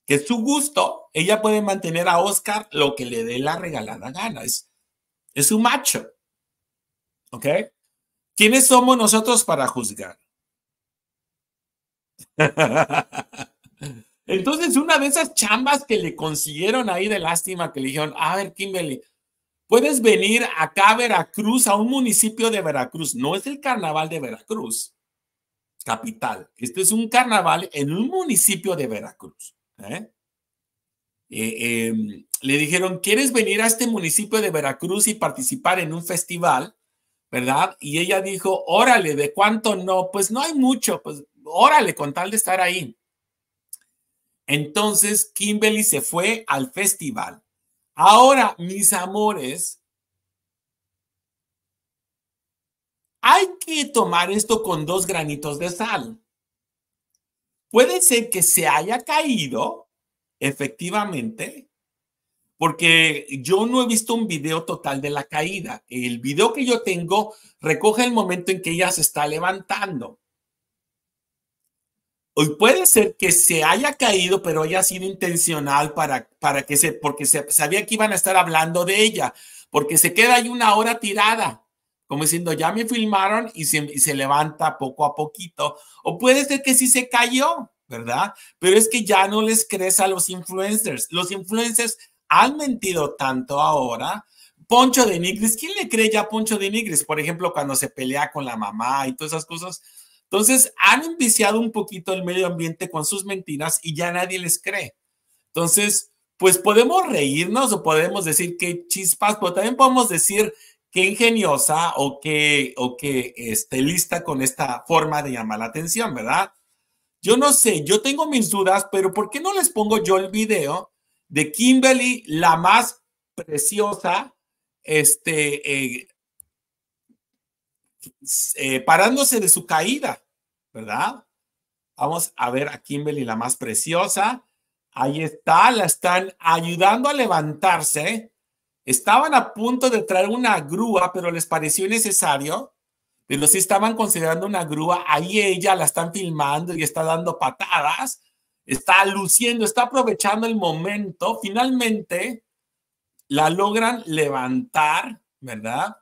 Que es su gusto, ella puede mantener a Oscar lo que le dé la regalada gana, es, es su macho. ¿Ok? ¿Quiénes somos nosotros para juzgar? Entonces, una de esas chambas que le consiguieron ahí de lástima, que le dijeron, a ver, Kimberly, puedes venir acá a Veracruz, a un municipio de Veracruz. No es el carnaval de Veracruz, capital. Este es un carnaval en un municipio de Veracruz. ¿eh? Eh, em, le dijeron, ¿quieres venir a este municipio de Veracruz y participar en un festival? ¿Verdad? Y ella dijo, órale, ¿de cuánto no? Pues no hay mucho, pues órale, con tal de estar ahí. Entonces, Kimberly se fue al festival. Ahora, mis amores, hay que tomar esto con dos granitos de sal. Puede ser que se haya caído, efectivamente, porque yo no he visto un video total de la caída. El video que yo tengo recoge el momento en que ella se está levantando. Hoy puede ser que se haya caído, pero haya sido intencional para, para que se, porque se, sabía que iban a estar hablando de ella, porque se queda ahí una hora tirada, como diciendo, ya me filmaron y se, y se levanta poco a poquito. O puede ser que sí se cayó, ¿verdad? Pero es que ya no les crees a los influencers. Los influencers han mentido tanto ahora. Poncho de Nigris, ¿quién le cree ya a Poncho de Nigris? Por ejemplo, cuando se pelea con la mamá y todas esas cosas entonces, han enviciado un poquito el medio ambiente con sus mentiras y ya nadie les cree. Entonces, pues podemos reírnos o podemos decir qué chispas, pero también podemos decir qué ingeniosa o qué o que esté lista con esta forma de llamar la atención, ¿verdad? Yo no sé, yo tengo mis dudas, pero ¿por qué no les pongo yo el video de Kimberly, la más preciosa, este, eh, eh, parándose de su caída, ¿verdad? Vamos a ver a Kimberly, la más preciosa. Ahí está, la están ayudando a levantarse. Estaban a punto de traer una grúa, pero les pareció necesario. Pero si estaban considerando una grúa. Ahí ella la están filmando y está dando patadas. Está luciendo, está aprovechando el momento. Finalmente la logran levantar, ¿verdad?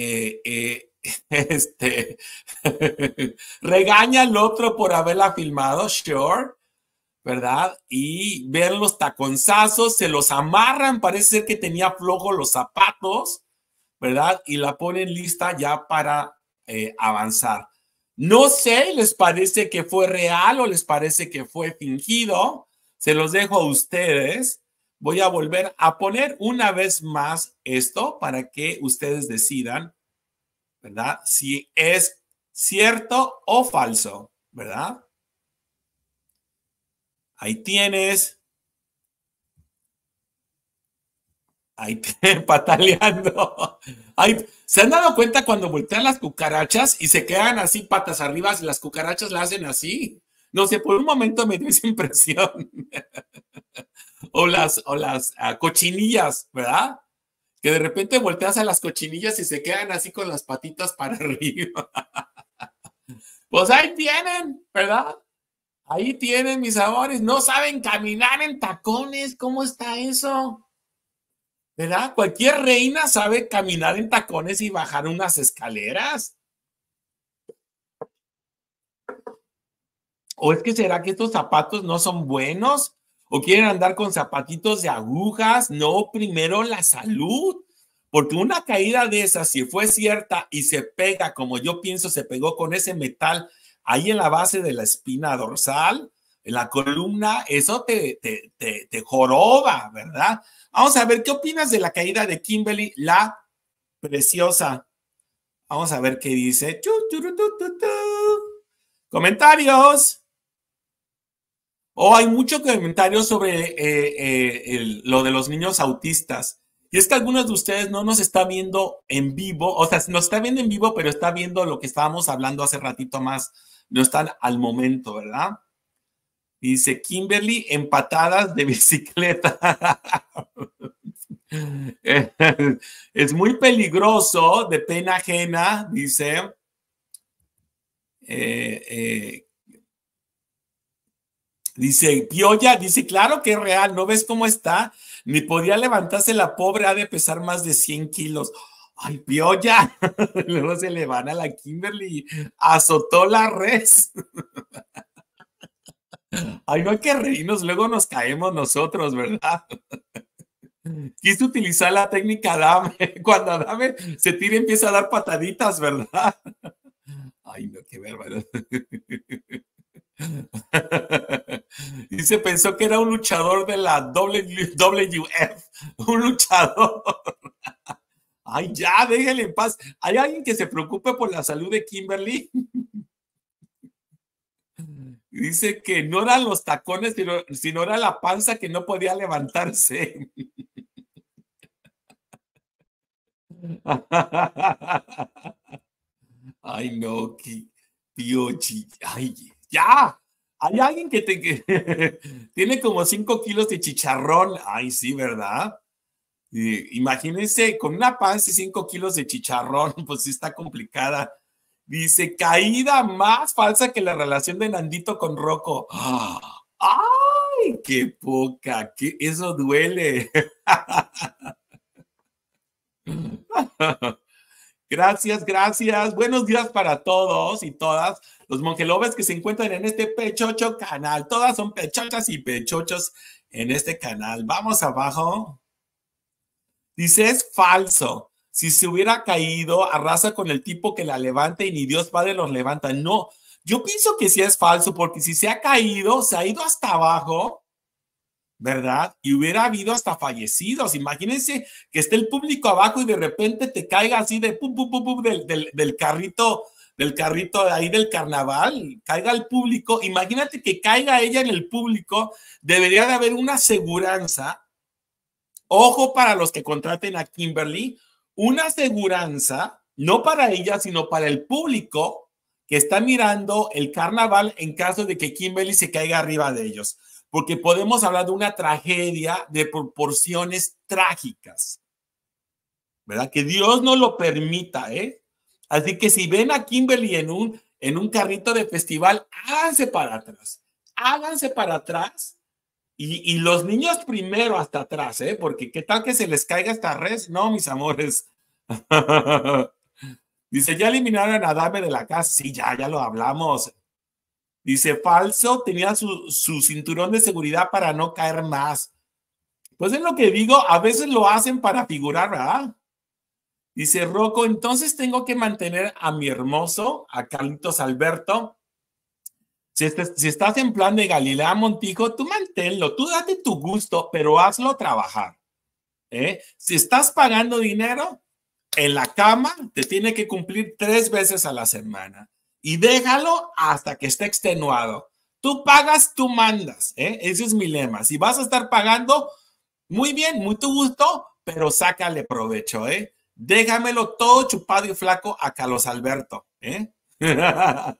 Eh, eh, este, regaña al otro por haberla filmado, sure, ¿verdad? Y ver los taconzazos, se los amarran, parece ser que tenía flojo los zapatos, ¿verdad? Y la ponen lista ya para eh, avanzar. No sé, les parece que fue real o les parece que fue fingido. Se los dejo a ustedes voy a volver a poner una vez más esto para que ustedes decidan, ¿verdad? Si es cierto o falso, ¿verdad? Ahí tienes. Ahí pataleando. ¿Se han dado cuenta cuando voltean las cucarachas y se quedan así patas arriba y las cucarachas la hacen así? No sé, por un momento me dio esa impresión. o las, ah, cochinillas, ¿verdad? Que de repente volteas a las cochinillas y se quedan así con las patitas para arriba. pues ahí tienen, ¿verdad? Ahí tienen mis amores. No saben caminar en tacones. ¿Cómo está eso? ¿Verdad? Cualquier reina sabe caminar en tacones y bajar unas escaleras. ¿O es que será que estos zapatos no son buenos? o quieren andar con zapatitos de agujas, no, primero la salud. Porque una caída de esas, si fue cierta y se pega, como yo pienso, se pegó con ese metal ahí en la base de la espina dorsal, en la columna, eso te, te, te joroba, ¿verdad? Vamos a ver, ¿qué opinas de la caída de Kimberly, la preciosa? Vamos a ver qué dice. Comentarios. O oh, hay mucho comentario sobre eh, eh, lo de los niños autistas. Y es que algunos de ustedes no nos está viendo en vivo, o sea, nos está viendo en vivo, pero está viendo lo que estábamos hablando hace ratito más. No están al momento, ¿verdad? Dice Kimberly, empatadas de bicicleta. es muy peligroso, de pena ajena, dice. Eh, Dice, Piolla, dice, claro que es real, ¿no ves cómo está? Ni podía levantarse la pobre, ha de pesar más de 100 kilos. ¡Ay, Piolla, Luego se le van a la Kimberly, azotó la res. Ay, no hay que reírnos, luego nos caemos nosotros, ¿verdad? Quise utilizar la técnica Adame. Cuando Adame se tira empieza a dar pataditas, ¿verdad? Ay, no, qué bárbaro. y se pensó que era un luchador de la WF un luchador. Ay, ya, déjenle en paz. ¿Hay alguien que se preocupe por la salud de Kimberly? Dice que no eran los tacones, sino, era la panza que no podía levantarse. Ay, no, piochi. Ay, ya, hay alguien que tiene como 5 kilos de chicharrón. Ay, sí, ¿verdad? imagínense, con una panza y 5 kilos de chicharrón, pues sí está complicada. Dice, caída más falsa que la relación de Nandito con Rocco. ¡Ay, qué poca! Que eso duele. gracias, gracias. Buenos días para todos y todas. Los monjelobes que se encuentran en este pechocho canal. Todas son pechochas y pechochos en este canal. Vamos abajo. Dice, es falso. Si se hubiera caído, arrasa con el tipo que la levanta y ni Dios Padre los levanta. No, yo pienso que sí es falso, porque si se ha caído, se ha ido hasta abajo, ¿verdad? Y hubiera habido hasta fallecidos. Imagínense que esté el público abajo y de repente te caiga así de pum, pum, pum, pum del carrito del carrito de ahí del carnaval, caiga al público, imagínate que caiga ella en el público, debería de haber una aseguranza, ojo para los que contraten a Kimberly, una aseguranza, no para ella, sino para el público que está mirando el carnaval en caso de que Kimberly se caiga arriba de ellos, porque podemos hablar de una tragedia de proporciones trágicas, ¿verdad? Que Dios no lo permita, ¿eh? Así que si ven a Kimberly en un, en un carrito de festival, háganse para atrás, háganse para atrás. Y, los niños primero hasta atrás, ¿eh? Porque qué tal que se les caiga esta red. No, mis amores. Dice, ya eliminaron a Dame de la casa. Sí, ya, ya lo hablamos. Dice, falso, tenía su, su cinturón de seguridad para no caer más. Pues es lo que digo, a veces lo hacen para figurar, ¿verdad? Dice Rocco, entonces tengo que mantener a mi hermoso, a Carlitos Alberto. Este, si, estás en plan de Galilea Montijo, tú manténlo, tú date tu gusto, pero hazlo trabajar. ¿eh? Si estás pagando dinero, en la cama te tiene que cumplir tres veces a la semana y déjalo hasta que esté extenuado. Tú pagas, tú mandas. ¿eh? Ese es mi lema. Si vas a estar pagando, muy bien, muy tu gusto, pero sácale provecho. ¿eh? Déjamelo todo chupado y flaco a Carlos Alberto. ¿eh?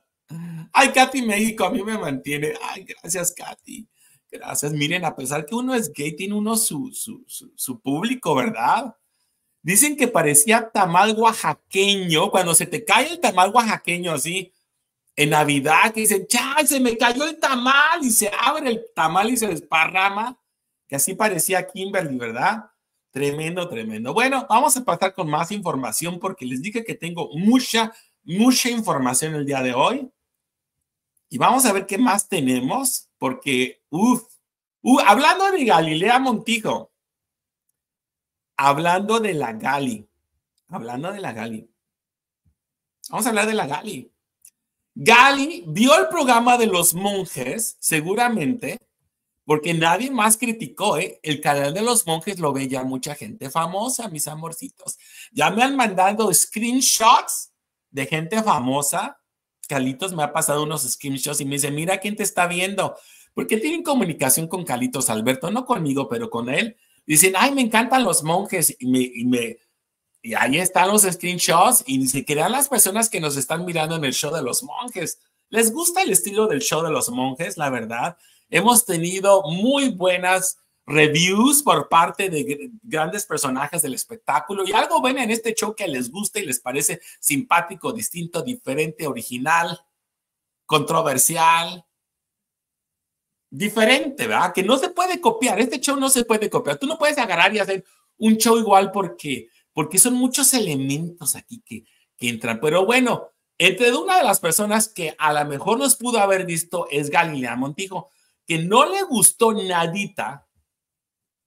Ay, Katy México, a mí me mantiene. Ay, gracias, Katy. Gracias. Miren, a pesar que uno es gay, tiene uno su, público, ¿verdad? Dicen que parecía tamal oaxaqueño. Cuando se te cae el tamal oaxaqueño así, en Navidad, que dicen, ¡chay! Se me cayó el tamal y se abre el tamal y se desparrama. Que así parecía Kimberly, ¿verdad? Tremendo, tremendo. Bueno, vamos a pasar con más información porque les dije que tengo mucha, mucha información el día de hoy. Y vamos a ver qué más tenemos porque, uff, uh, hablando de Galilea Montijo, hablando de la Gali, hablando de la Gali. Vamos a hablar de la Gali. Gali vio el programa de los monjes, seguramente, porque nadie más criticó, ¿eh? El canal de los monjes lo ve ya mucha gente famosa, mis amorcitos. Ya me han mandado screenshots de gente famosa. Calitos me ha pasado unos screenshots y me dice, mira quién te está viendo. Porque tienen comunicación con Calitos Alberto, no conmigo, pero con él. Dicen, ay, me encantan los monjes. Y me, y me, ahí están los screenshots y ni crean las personas que nos están mirando en el show de los monjes. Les gusta el estilo del show de los monjes, la verdad. Hemos tenido muy buenas reviews por parte de grandes personajes del espectáculo y algo bueno en este show que les gusta y les parece simpático, distinto, diferente, original, controversial. Diferente, ¿verdad? Que no se puede copiar. Este show no se puede copiar. Tú no puedes agarrar y hacer un show igual porque, porque son muchos elementos aquí que, que entran. Pero bueno, entre una de las personas que a lo mejor nos pudo haber visto es Galilea Montijo que no le gustó nadita,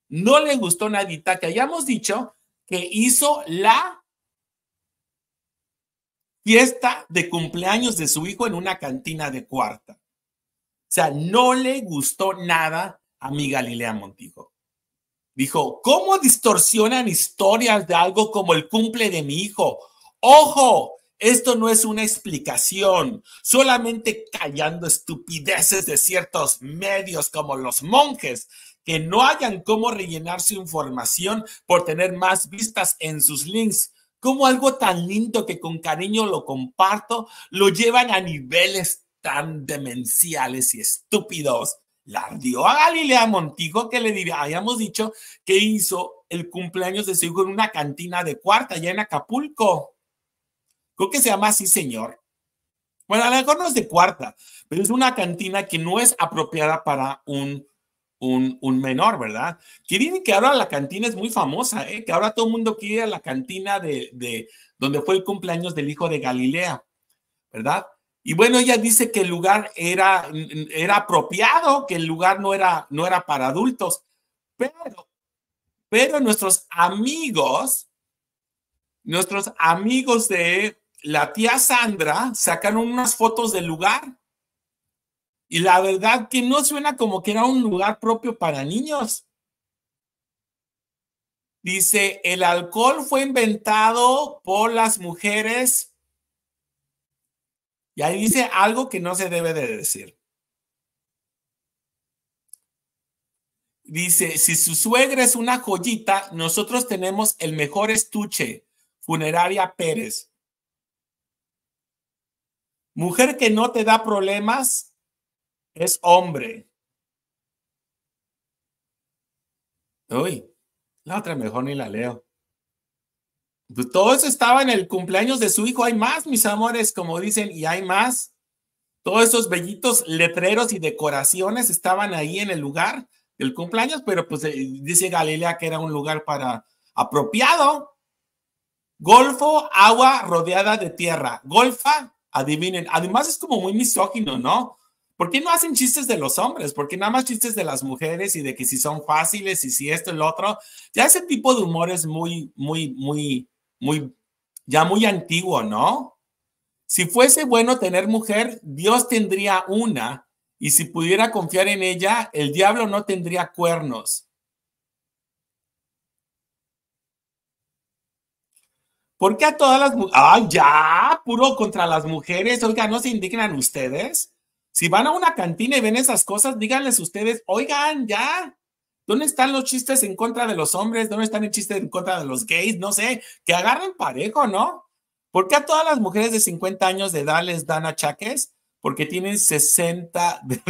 no le gustó nadita que hayamos dicho que hizo la fiesta de cumpleaños de su hijo en una cantina de cuarta. O sea, no le gustó nada a mi Galilea Montijo. Dijo, ¿cómo distorsionan historias de algo como el cumple de mi hijo? Ojo, esto no es una explicación, solamente callando estupideces de ciertos medios como los monjes, que no hayan cómo rellenar su información por tener más vistas en sus links. Como algo tan lindo que con cariño lo comparto, lo llevan a niveles tan demenciales y estúpidos. La dio a Galilea Montijo que le habíamos dicho que hizo el cumpleaños de su hijo en una cantina de cuarta allá en Acapulco creo que se llama así, señor. Bueno, a lo mejor no es de cuarta, pero es una cantina que no es apropiada para un, un, menor, ¿verdad? dicen que ahora la cantina es muy famosa, ¿eh? que ahora todo el mundo quiere ir a la cantina de, de donde fue el cumpleaños del hijo de Galilea, ¿verdad? Y bueno, ella dice que el lugar era, era apropiado, que el lugar no era, no era para adultos, pero, pero nuestros amigos, nuestros amigos de la tía Sandra sacaron unas fotos del lugar. Y la verdad que no suena como que era un lugar propio para niños. Dice, el alcohol fue inventado por las mujeres. Y ahí dice algo que no se debe de decir. Dice, si su suegra es una joyita, nosotros tenemos el mejor estuche, funeraria Pérez. Mujer que no te da problemas es hombre. Uy, la otra mejor ni la leo. Pues todo eso estaba en el cumpleaños de su hijo. Hay más, mis amores, como dicen, y hay más. Todos esos bellitos letreros y decoraciones estaban ahí en el lugar del cumpleaños, pero pues eh, dice Galilea que era un lugar para apropiado. Golfo, agua rodeada de tierra. Golfa, Adivinen, además es como muy misógino, ¿no? ¿Por qué no hacen chistes de los hombres? porque nada más chistes de las mujeres y de que si son fáciles y si esto y lo otro? Ya ese tipo de humor es muy, muy, muy, muy, ya muy antiguo, ¿no? Si fuese bueno tener mujer, Dios tendría una y si pudiera confiar en ella, el diablo no tendría cuernos. ¿Por qué a todas las mujeres? ¡Ah, ya! Puro contra las mujeres. Oiga, ¿no se indignan ustedes? Si van a una cantina y ven esas cosas, díganles ustedes, oigan, ya. ¿Dónde están los chistes en contra de los hombres? ¿Dónde están el chiste en contra de los gays? No sé, que agarren parejo, ¿no? ¿Por qué a todas las mujeres de 50 años de edad les dan achaques? Porque tienen 60 de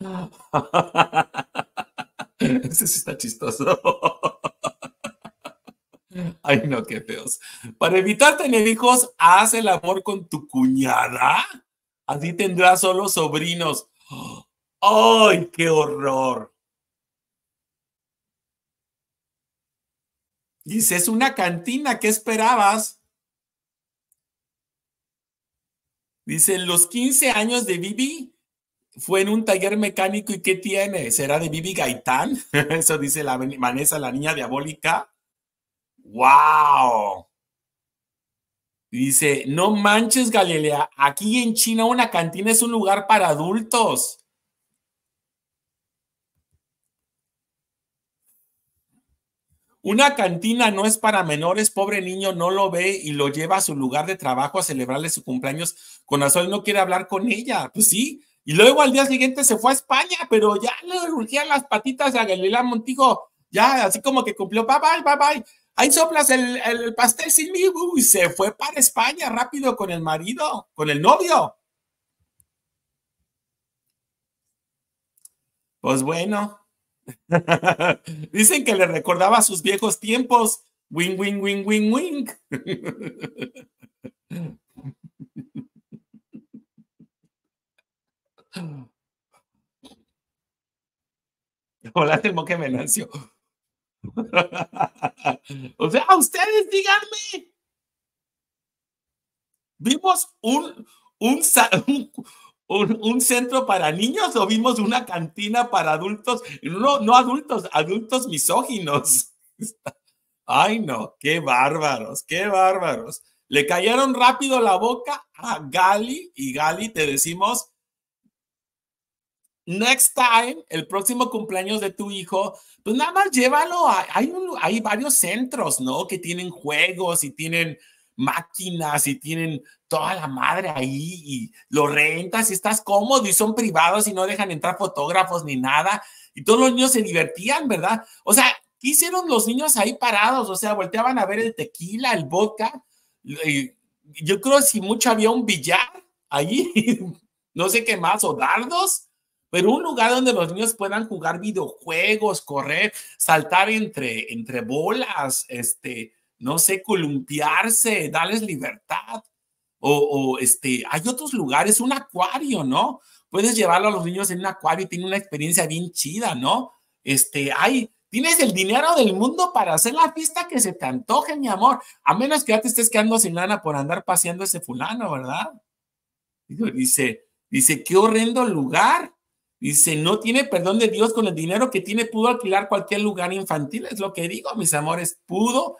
edad. Ese sí está chistoso. Ay, no, qué feos. Para evitar tener hijos, haz el amor con tu cuñada. Así tendrás solo sobrinos. ¡Ay, qué horror! Dice, es una cantina, ¿qué esperabas? Dice, los 15 años de Bibi fue en un taller mecánico y ¿qué tiene? ¿Será de Bibi Gaitán? Eso dice la Vanessa, la niña diabólica. ¡Wow! Dice, no manches Galilea, aquí en China una cantina es un lugar para adultos. Una cantina no es para menores, pobre niño no lo ve y lo lleva a su lugar de trabajo a celebrarle su cumpleaños con Azul, no quiere hablar con ella. Pues sí, y luego al día siguiente se fue a España, pero ya le urgían las patitas a Galilea Montijo, ya así como que cumplió, bye bye, bye bye, ahí soplas el, pastel sin mí, y se fue para España rápido con el marido, con el novio. Pues bueno, dicen que le recordaba sus viejos tiempos, wing, wing, wing, wing, wing. Hola temo que me nació. o sea, ustedes díganme. ¿Vimos un, un, un, un, centro para niños o vimos una cantina para adultos? No, no adultos, adultos misóginos. Ay, no, qué bárbaros, qué bárbaros. Le cayeron rápido la boca a Gali y Gali te decimos next time, el próximo cumpleaños de tu hijo, pues nada más llévalo. A, hay, varios centros, ¿no? Que tienen juegos y tienen máquinas y tienen toda la madre ahí y lo rentas y estás cómodo y son privados y no dejan entrar fotógrafos ni nada. Y todos los niños se divertían, ¿verdad? O sea, ¿qué hicieron los niños ahí parados? O sea, volteaban a ver el tequila, el vodka. Yo creo que si mucho había un billar ahí, no sé qué más, o dardos pero un lugar donde los niños puedan jugar videojuegos, correr, saltar entre, entre bolas, este, no sé, columpiarse, darles libertad. O, este, hay otros lugares, un acuario, ¿no? Puedes llevarlo a los niños en un acuario y tiene una experiencia bien chida, ¿no? Este, hay, tienes el dinero del mundo para hacer la pista que se te antoje, mi amor, a menos que ya te estés quedando sin lana por andar paseando ese fulano, ¿verdad? Dice, dice, qué horrendo lugar Dice, no tiene perdón de Dios con el dinero que tiene, pudo alquilar cualquier lugar infantil, es lo que digo, mis amores, pudo.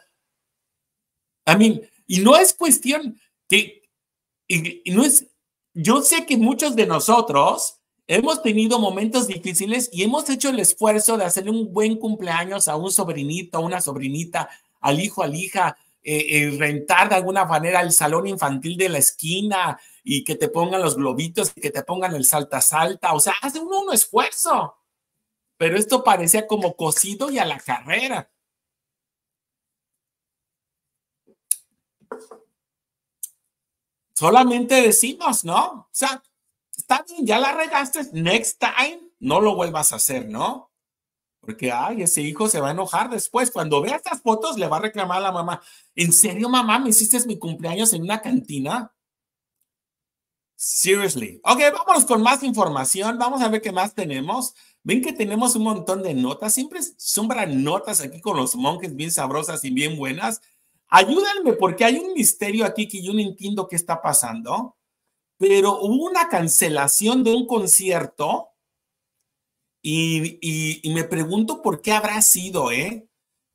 A mí, y no es cuestión que, no es, yo sé que muchos de nosotros hemos tenido momentos difíciles y hemos hecho el esfuerzo de hacerle un buen cumpleaños a un sobrinito, a una sobrinita, al hijo, a la hija, eh, eh, rentar de alguna manera el salón infantil de la esquina, y que te pongan los globitos y que te pongan el salta salta, o sea, hace uno un esfuerzo. Pero esto parecía como cocido y a la carrera. Solamente decimos, ¿no? O sea, está bien, ya la regaste, next time no lo vuelvas a hacer, ¿no? Porque, ay, ese hijo se va a enojar después. Cuando vea estas fotos, le va a reclamar a la mamá. ¿En serio, mamá? ¿Me hiciste mi cumpleaños en una cantina? Seriously. Ok, vámonos con más información. Vamos a ver qué más tenemos. Ven que tenemos un montón de notas. Siempre sombran notas aquí con los monjes bien sabrosas y bien buenas. Ayúdenme porque hay un misterio aquí que yo no entiendo qué está pasando. Pero hubo una cancelación de un concierto y, me pregunto por qué habrá sido, ¿eh?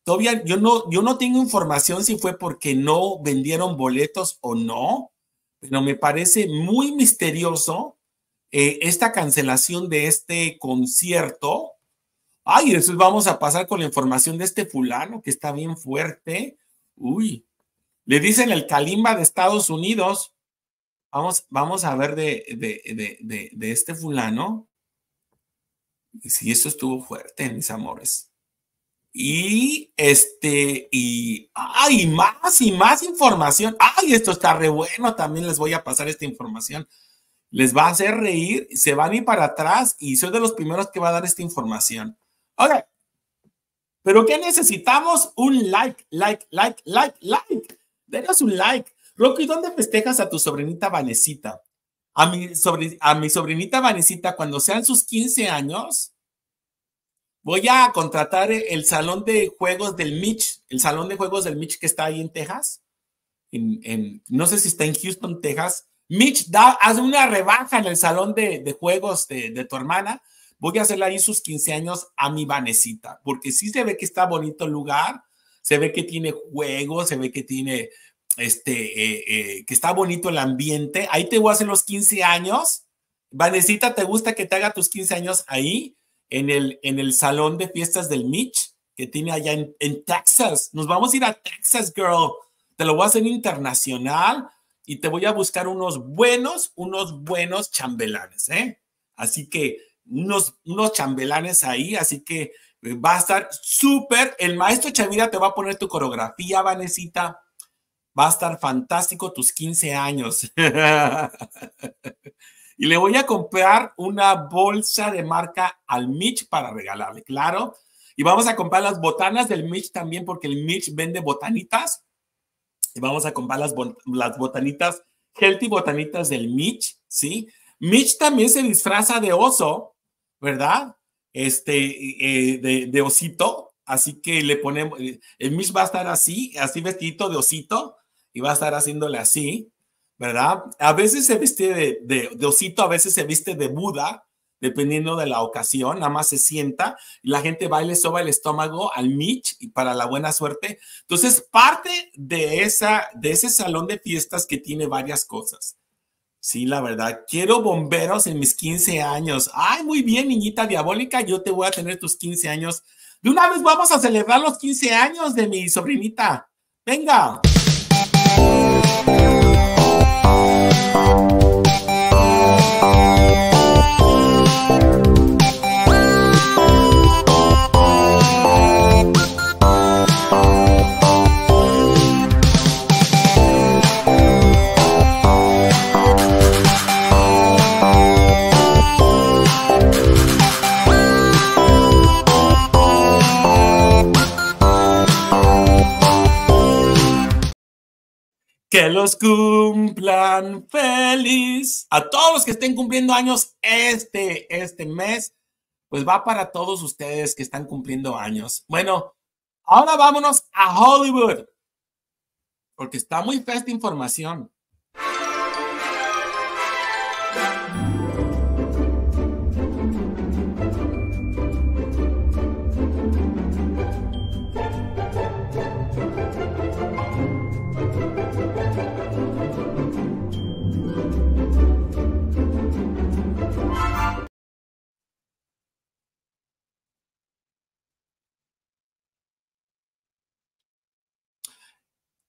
Todavía yo no, yo no tengo información si fue porque no vendieron boletos o no pero me parece muy misterioso eh, esta cancelación de este concierto. Ay, eso vamos a pasar con la información de este fulano que está bien fuerte. Uy, le dicen el Kalimba de Estados Unidos. Vamos, vamos a ver de, de, de, de este fulano. Si eso estuvo fuerte, mis amores. Y este, y hay más y más información. Ay, esto está re bueno. También les voy a pasar esta información. Les va a hacer reír, se van a ir para atrás y soy de los primeros que va a dar esta información. Ok. Pero ¿qué necesitamos? Un like, like, like, like, like. Denos un like. Rocky, ¿dónde festejas a tu sobrinita Vanesita? A mi, a mi sobrinita Vanesita, cuando sean sus 15 años, Voy a contratar el salón de juegos del Mitch, el salón de juegos del Mitch que está ahí en Texas. En, no sé si está en Houston, Texas. Mitch, da, haz una rebaja en el salón de, juegos de, tu hermana. Voy a hacerle ahí sus 15 años a mi Vanesita, porque sí se ve que está bonito el lugar, se ve que tiene juegos, se ve que tiene, este, eh, eh, que está bonito el ambiente. Ahí te voy a hacer los 15 años. Vanesita, ¿te gusta que te haga tus 15 años ahí? en el, en el salón de fiestas del Mitch que tiene allá en, Texas. Nos vamos a ir a Texas, girl. Te lo voy a hacer internacional y te voy a buscar unos buenos, unos buenos chambelanes, ¿eh? Así que unos, unos chambelanes ahí, así que eh, va a estar súper. El maestro Chavira te va a poner tu coreografía, Vanesita. Va a estar fantástico tus 15 años. Y le voy a comprar una bolsa de marca al Mitch para regalarle, claro. Y vamos a comprar las botanas del Mitch también porque el Mitch vende botanitas. Y vamos a comprar las, botanitas, healthy botanitas del Mitch, ¿sí? Mitch también se disfraza de oso, ¿verdad? Este, eh, de, osito. Así que le ponemos, eh, el Mitch va a estar así, así vestido de osito y va a estar haciéndole así. ¿verdad? A veces se viste de, de, osito, a veces se viste de Buda, dependiendo de la ocasión, nada más se sienta y la gente va y le soba el estómago al Mitch y para la buena suerte. Entonces, parte de, esa, de ese salón de fiestas que tiene varias cosas. Sí, la verdad, quiero bomberos en mis 15 años. Ay, muy bien, niñita diabólica, yo te voy a tener tus 15 años. De una vez vamos a celebrar los 15 años de mi sobrinita. Venga. Thank you. los cumplan feliz. A todos los que estén cumpliendo años este, este mes, pues va para todos ustedes que están cumpliendo años. Bueno, ahora vámonos a Hollywood, porque está muy fea esta información.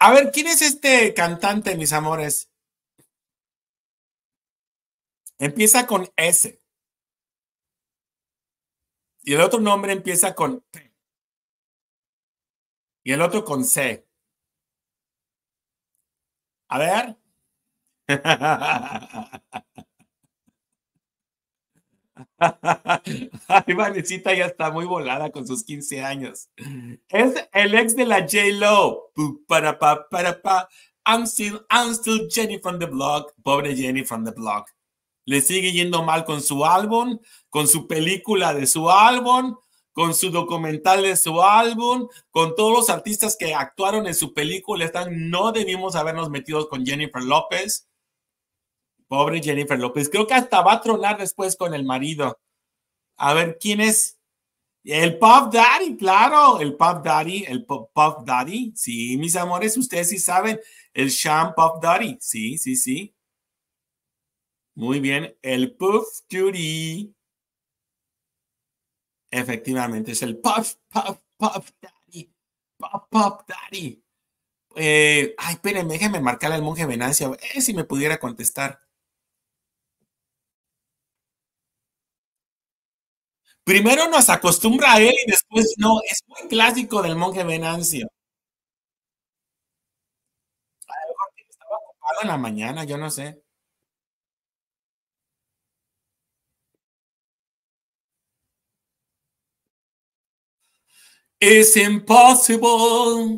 A ver, ¿quién es este cantante, mis amores? Empieza con S. Y el otro nombre empieza con T. Y el otro con C. A ver. Ay, Vanesita ya está muy volada con sus 15 años. Es el ex de la J-Lo. Para, pa, para, I'm still, Jenny from the block. Pobre Jenny from the block. Le sigue yendo mal con su álbum, con su película de su álbum, con su documental de su álbum, con todos los artistas que actuaron en su película. Están, no debimos habernos metido con Jennifer López Pobre Jennifer López. Creo que hasta va a tronar después con el marido. A ver, ¿quién es? El Puff Daddy, claro, el Puff Daddy, el Puff, Daddy. Sí, mis amores, ustedes sí saben, el Sean Puff Daddy. Sí, sí, sí. Muy bien, el Puff Duty. Efectivamente, es el Puff, Puff, Puff Daddy. Puff, Puff Daddy. Eh, ay, espérenme, déjenme marcarle al monje Venancio, si me pudiera contestar. Primero nos acostumbra a él y después no. Es muy clásico del monje Venancio. A que estaba ocupado en la mañana, yo no sé. Es imposible,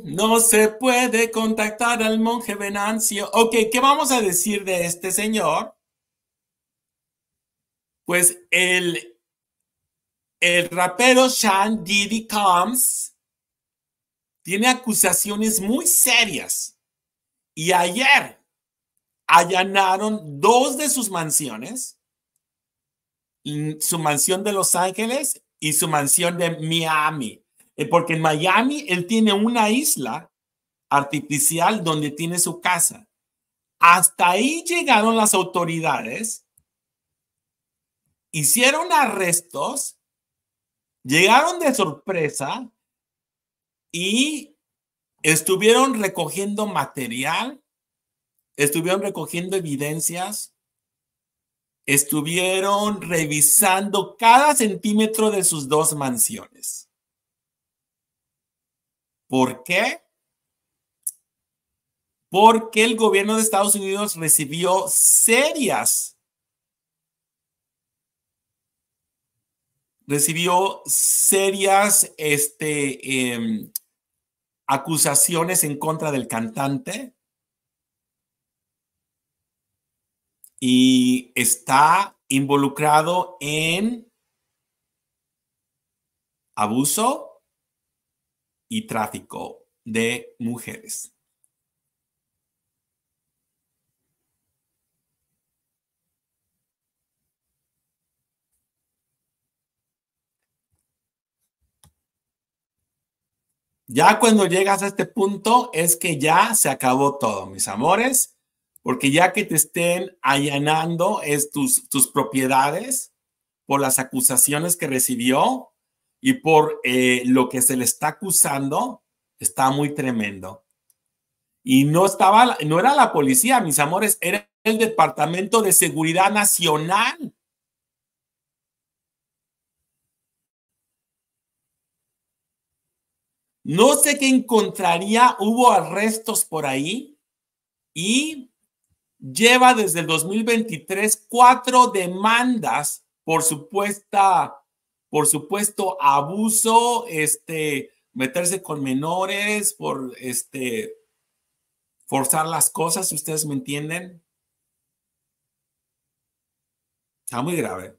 no se puede contactar al monje Venancio. Ok, ¿qué vamos a decir de este señor? Pues el el rapero Sean Diddy Combs tiene acusaciones muy serias y ayer allanaron dos de sus mansiones, su mansión de Los Ángeles y su mansión de Miami, eh, porque en Miami él tiene una isla artificial donde tiene su casa. Hasta ahí llegaron las autoridades, hicieron arrestos Llegaron de sorpresa y estuvieron recogiendo material, estuvieron recogiendo evidencias, estuvieron revisando cada centímetro de sus dos mansiones. ¿Por qué? Porque el gobierno de Estados Unidos recibió serias recibió serias este, em, acusaciones en contra del cantante y está involucrado en abuso y tráfico de mujeres. Ya cuando llegas a este punto es que ya se acabó todo, mis amores, porque ya que te estén allanando es tus, tus propiedades por las acusaciones que recibió y por eh, lo que se le está acusando, está muy tremendo. Y no estaba, no era la policía, mis amores, era el Departamento de Seguridad Nacional No sé qué encontraría, hubo arrestos por ahí y lleva desde el 2023 cuatro demandas por supuesta, por supuesto, abuso, este, meterse con menores, por este, forzar las cosas, si ustedes me entienden. Está muy grave.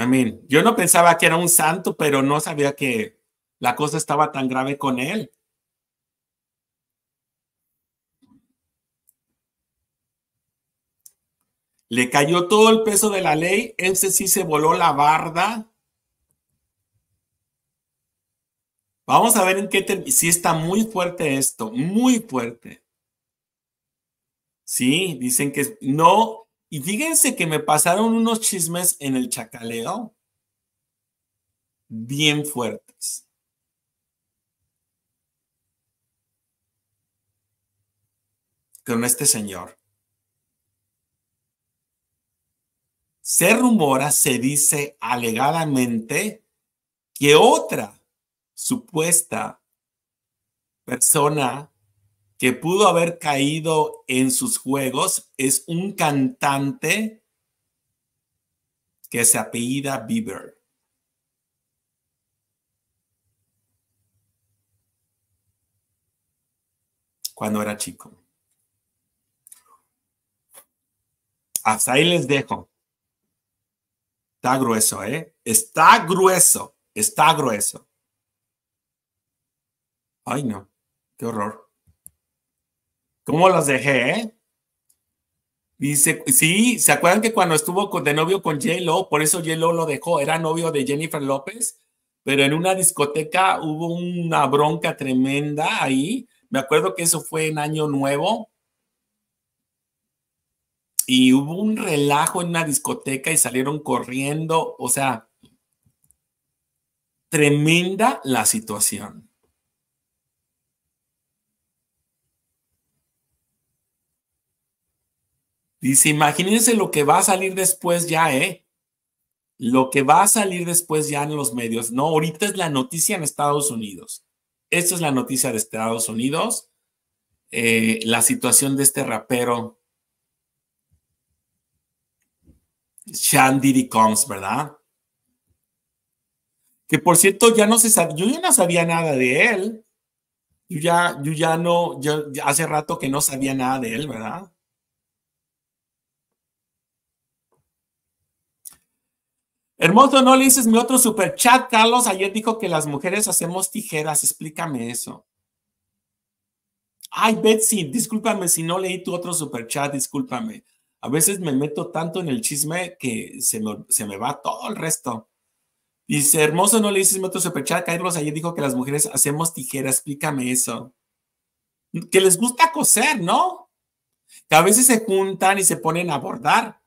Amén. Yo no pensaba que era un santo, pero no sabía que la cosa estaba tan grave con él. Le cayó todo el peso de la ley, ese sí se voló la barda. Vamos a ver en qué termina. Sí está muy fuerte esto, muy fuerte. Sí, dicen que no y fíjense que me pasaron unos chismes en el chacaleo bien fuertes. Con este señor. Se rumora, se dice alegadamente que otra supuesta persona que pudo haber caído en sus juegos es un cantante que se apellida Bieber. Cuando era chico. Hasta ahí les dejo. Está grueso, ¿eh? Está grueso, está grueso. Ay, no, qué horror. ¿Cómo los dejé? Eh? Dice, sí, ¿se acuerdan que cuando estuvo de novio con j por eso J-Lo lo dejó, era novio de Jennifer López, pero en una discoteca hubo una bronca tremenda ahí. Me acuerdo que eso fue en Año Nuevo. Y hubo un relajo en una discoteca y salieron corriendo. O sea, tremenda la situación. Dice, imagínense lo que va a salir después ya, ¿eh? Lo que va a salir después ya en los medios. No, ahorita es la noticia en Estados Unidos. Esta es la noticia de Estados Unidos. Eh, la situación de este rapero. Sean Diddy Combs, ¿verdad? Que por cierto, ya no se sabía, yo ya no sabía nada de él. Yo ya, yo ya no, yo, hace rato que no sabía nada de él, ¿verdad? Hermoso, no le dices mi otro super chat, Carlos. Ayer dijo que las mujeres hacemos tijeras. Explícame eso. Ay, Betsy, discúlpame si no leí tu otro super chat, discúlpame. A veces me meto tanto en el chisme que se me, va todo el resto. Dice, hermoso, no le dices mi otro super chat, Carlos. Ayer dijo que las mujeres hacemos tijeras. Explícame eso. Que les gusta coser, ¿no? Que a veces se juntan y se ponen a bordar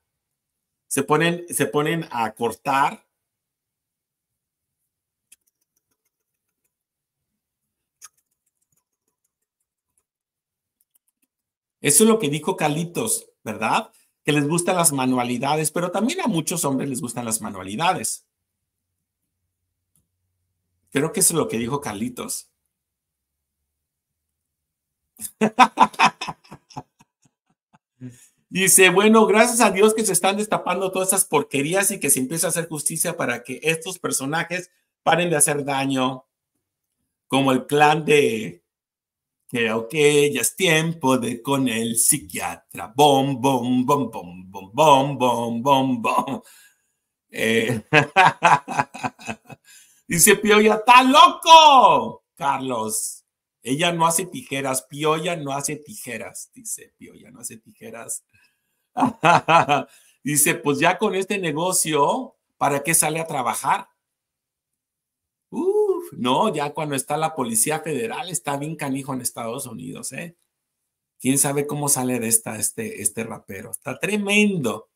se ponen, se ponen a cortar. Eso es lo que dijo Calitos, ¿verdad? Que les gustan las manualidades, pero también a muchos hombres les gustan las manualidades. Creo que eso es lo que dijo Carlitos. Dice, bueno, gracias a Dios que se están destapando todas esas porquerías y que se empieza a hacer justicia para que estos personajes paren de hacer daño, como el clan de, creo que ya es tiempo de con el psiquiatra, bom, bom, bom, bom, bom, bom, bom, bom, bom. Eh, dice Pioya, está loco, Carlos. Ella no hace tijeras, Pioya no hace tijeras, dice Pioya, no hace tijeras. Dice, pues ya con este negocio, ¿para qué sale a trabajar? no, ya cuando está la Policía Federal está bien canijo en Estados Unidos, ¿eh? ¿Quién sabe cómo sale de esta este, este rapero? Está tremendo.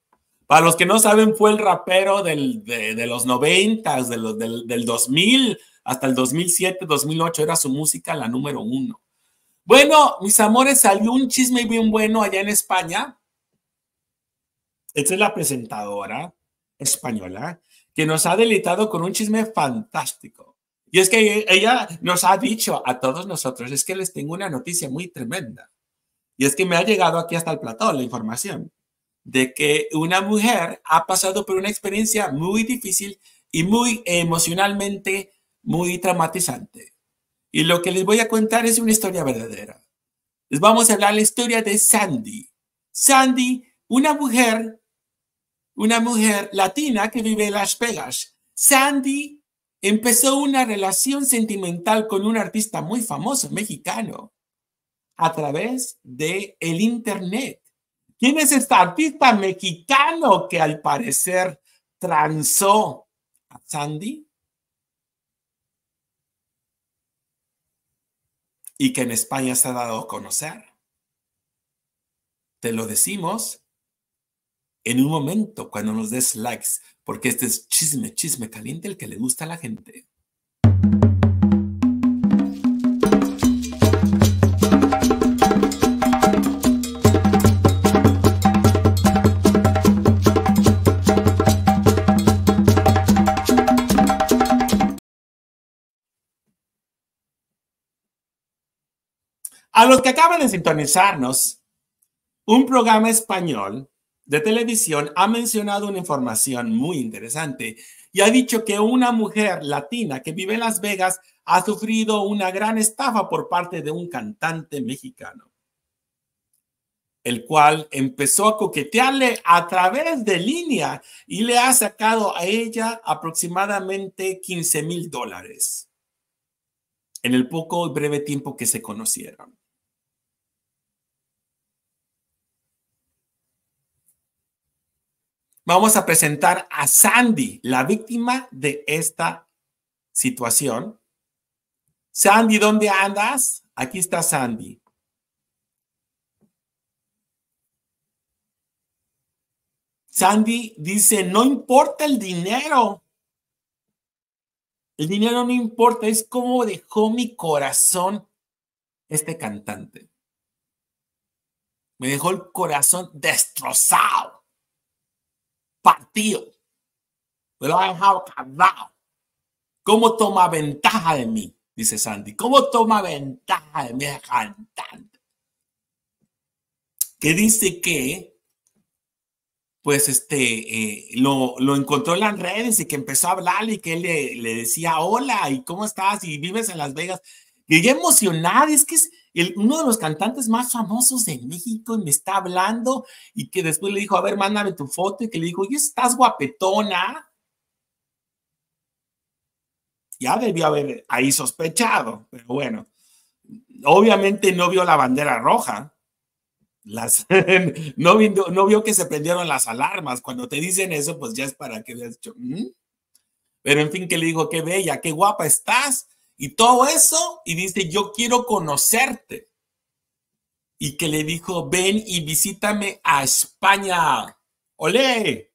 Para los que no saben, fue el rapero del, de, los noventas, de los, del, del 2000 hasta el 2007, 2008, era su música la número uno. Bueno, mis amores, salió un chisme bien bueno allá en España esta es la presentadora española que nos ha deleitado con un chisme fantástico. Y es que ella nos ha dicho a todos nosotros, es que les tengo una noticia muy tremenda. Y es que me ha llegado aquí hasta el plató la información de que una mujer ha pasado por una experiencia muy difícil y muy emocionalmente muy traumatizante. Y lo que les voy a contar es una historia verdadera. Les vamos a hablar la historia de Sandy. Sandy, una mujer una mujer latina que vive en Las Vegas. Sandy empezó una relación sentimental con un artista muy famoso mexicano a través de el internet. ¿Quién es este artista mexicano que al parecer transó a Sandy? Y que en España se ha dado a conocer. Te lo decimos en un momento cuando nos des likes, porque este es chisme, chisme caliente el que le gusta a la gente. A los que acaban de sintonizarnos, un programa español de televisión ha mencionado una información muy interesante y ha dicho que una mujer latina que vive en Las Vegas ha sufrido una gran estafa por parte de un cantante mexicano, el cual empezó a coquetearle a través de línea y le ha sacado a ella aproximadamente 15 mil dólares en el poco breve tiempo que se conocieron. Vamos a presentar a Sandy, la víctima de esta situación. Sandy, ¿dónde andas? Aquí está Sandy. Sandy dice, no importa el dinero. El dinero no importa, es como dejó mi corazón este cantante. Me dejó el corazón destrozado partido. pero lo ha ¿Cómo toma ventaja de mí? Dice Sandy. ¿Cómo toma ventaja de mí Que dice que, pues, este, eh, lo, encontró en las redes y que empezó a hablar y que él le, decía, hola, ¿y cómo estás? Y vives en Las Vegas. Llegué emocionada, es que es, uno de los cantantes más famosos de México, me está hablando y que después le dijo, a ver, mándame tu foto y que le dijo, oye, estás guapetona. Ya debió haber ahí sospechado, pero bueno, obviamente no vio la bandera roja. no, vio, que se prendieron las alarmas. Cuando te dicen eso, pues ya es para que veas. ¿Mm? Pero en fin, que le dijo, qué bella, qué guapa estás. Y todo eso, y dice, yo quiero conocerte. Y que le dijo, ven y visítame a España. ¡Olé!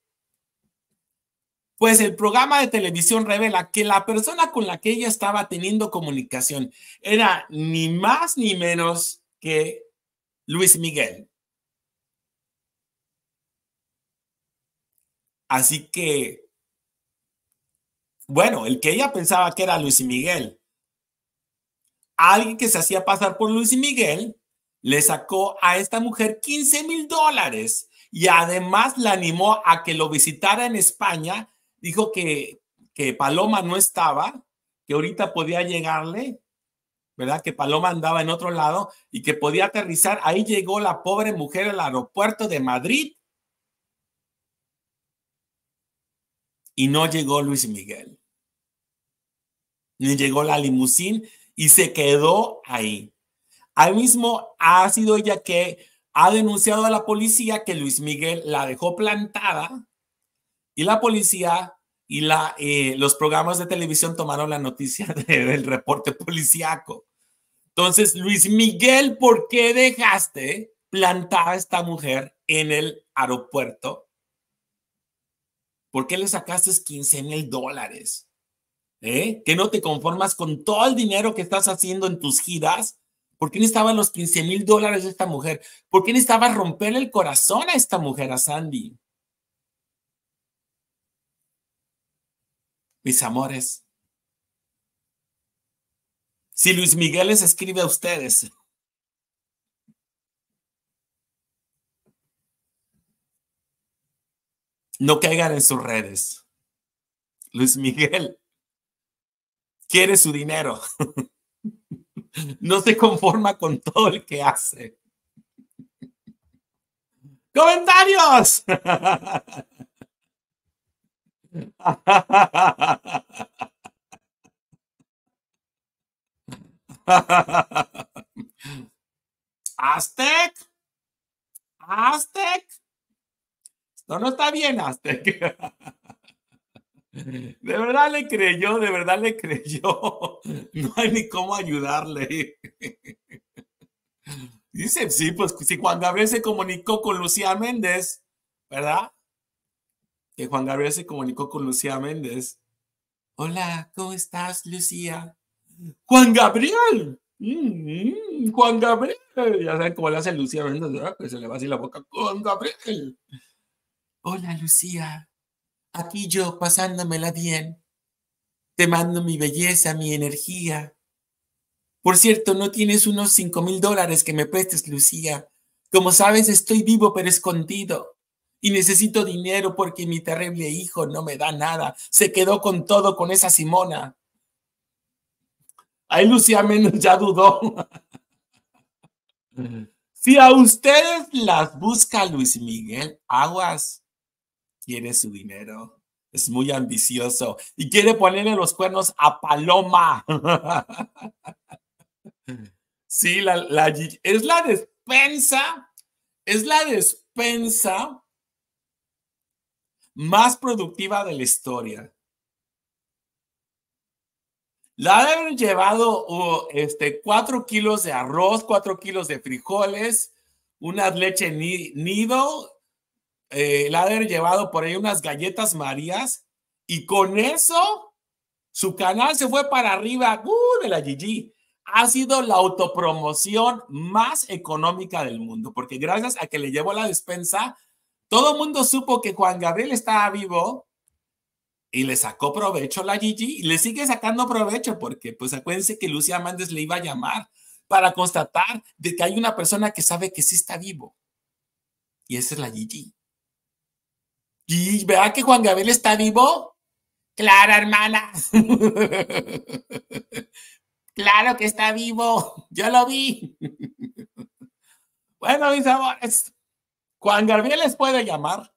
Pues el programa de televisión revela que la persona con la que ella estaba teniendo comunicación era ni más ni menos que Luis Miguel. Así que, bueno, el que ella pensaba que era Luis Miguel, alguien que se hacía pasar por Luis Miguel le sacó a esta mujer 15 mil dólares y además la animó a que lo visitara en España. Dijo que, que Paloma no estaba, que ahorita podía llegarle, ¿verdad? Que Paloma andaba en otro lado y que podía aterrizar. Ahí llegó la pobre mujer al aeropuerto de Madrid y no llegó Luis Miguel. Ni llegó la limusín y se quedó ahí. Ahí mismo ha sido ella que ha denunciado a la policía que Luis Miguel la dejó plantada y la policía y la, eh, los programas de televisión tomaron la noticia del reporte policíaco. Entonces, Luis Miguel, ¿por qué dejaste plantada a esta mujer en el aeropuerto? ¿Por qué le sacaste 15 mil dólares? ¿Eh? que no te conformas con todo el dinero que estás haciendo en tus giras. ¿Por qué necesitaban los 15 mil dólares de esta mujer? ¿Por qué necesitaba romper el corazón a esta mujer, a Sandy? Mis amores, si Luis Miguel les escribe a ustedes, no caigan en sus redes. Luis Miguel quiere su dinero. No se conforma con todo el que hace. Comentarios. Aztec. Aztec. Esto no está bien, Aztec. De verdad le creyó, de verdad le creyó. No hay ni cómo ayudarle. Dice, sí, pues si Juan Gabriel se comunicó con Lucía Méndez, ¿verdad? Que Juan Gabriel se comunicó con Lucía Méndez. Hola, ¿cómo estás, Lucía? Juan Gabriel. Mm-hmm, Juan Gabriel. Ya saben cómo le hace Lucía Méndez, ¿verdad? Que se le va así la boca. Juan Gabriel. Hola, Lucía aquí yo pasándomela bien, te mando mi belleza, mi energía. Por cierto, no tienes unos cinco mil dólares que me prestes, Lucía. Como sabes, estoy vivo pero escondido y necesito dinero porque mi terrible hijo no me da nada. Se quedó con todo con esa Simona. Ahí Lucía menos ya dudó. si a ustedes las busca Luis Miguel Aguas, quiere su dinero, es muy ambicioso y quiere ponerle los cuernos a Paloma. sí, la, es la despensa, es la despensa más productiva de la historia. La han llevado este, cuatro kilos de arroz, cuatro kilos de frijoles, unas leche nido eh, haber llevado por ahí unas galletas marías y con eso su canal se fue para arriba uh, de la Gigi. Ha sido la autopromoción más económica del mundo, porque gracias a que le llevó la despensa, todo el mundo supo que Juan Gabriel estaba vivo y le sacó provecho la Gigi y le sigue sacando provecho porque pues acuérdense que Lucía Méndez le iba a llamar para constatar de que hay una persona que sabe que sí está vivo. Y esa es la Gigi. ¿Y verdad que Juan Gabriel está vivo? Clara, hermana. claro que está vivo. Yo lo vi. bueno, mis amores, Juan Gabriel les puede llamar.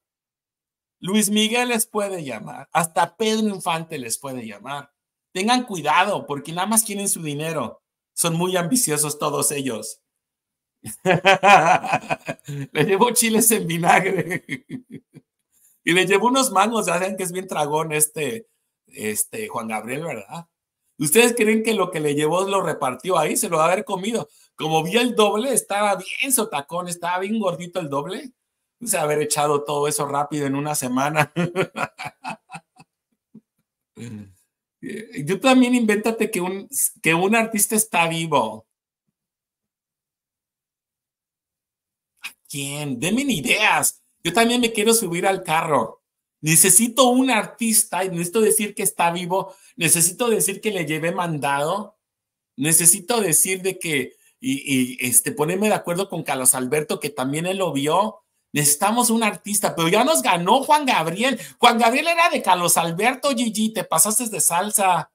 Luis Miguel les puede llamar. Hasta Pedro Infante les puede llamar. Tengan cuidado porque nada más quieren su dinero. Son muy ambiciosos todos ellos. Le llevo chiles en vinagre. Y le llevó unos mangos, ya saben que es bien tragón este, este Juan Gabriel, ¿verdad? ¿Ustedes creen que lo que le llevó lo repartió ahí? Se lo va a haber comido. Como vi el doble, estaba bien sotacón, estaba bien gordito el doble. Se haber echado todo eso rápido en una semana. Yo también invéntate que un, que un artista está vivo. ¿A quién? Denme ideas. Yo también me quiero subir al carro. Necesito un artista y necesito decir que está vivo. Necesito decir que le llevé mandado. Necesito decir de que, y, este, ponerme de acuerdo con Carlos Alberto, que también él lo vio. Necesitamos un artista, pero ya nos ganó Juan Gabriel. Juan Gabriel era de Carlos Alberto, Gigi, te pasaste de salsa.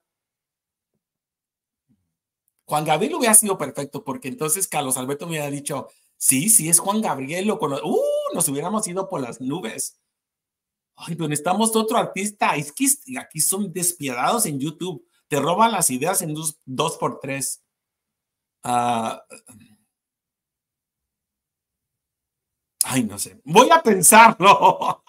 Juan Gabriel hubiera sido perfecto, porque entonces Carlos Alberto me hubiera dicho, sí, sí, es Juan Gabriel, lo conoce. ¡Uh! nos hubiéramos ido por las nubes. Ay, pero necesitamos otro artista. Es que aquí son despiadados en YouTube. Te roban las ideas en dos, dos por tres. Ah, ay, no sé. Voy a pensarlo.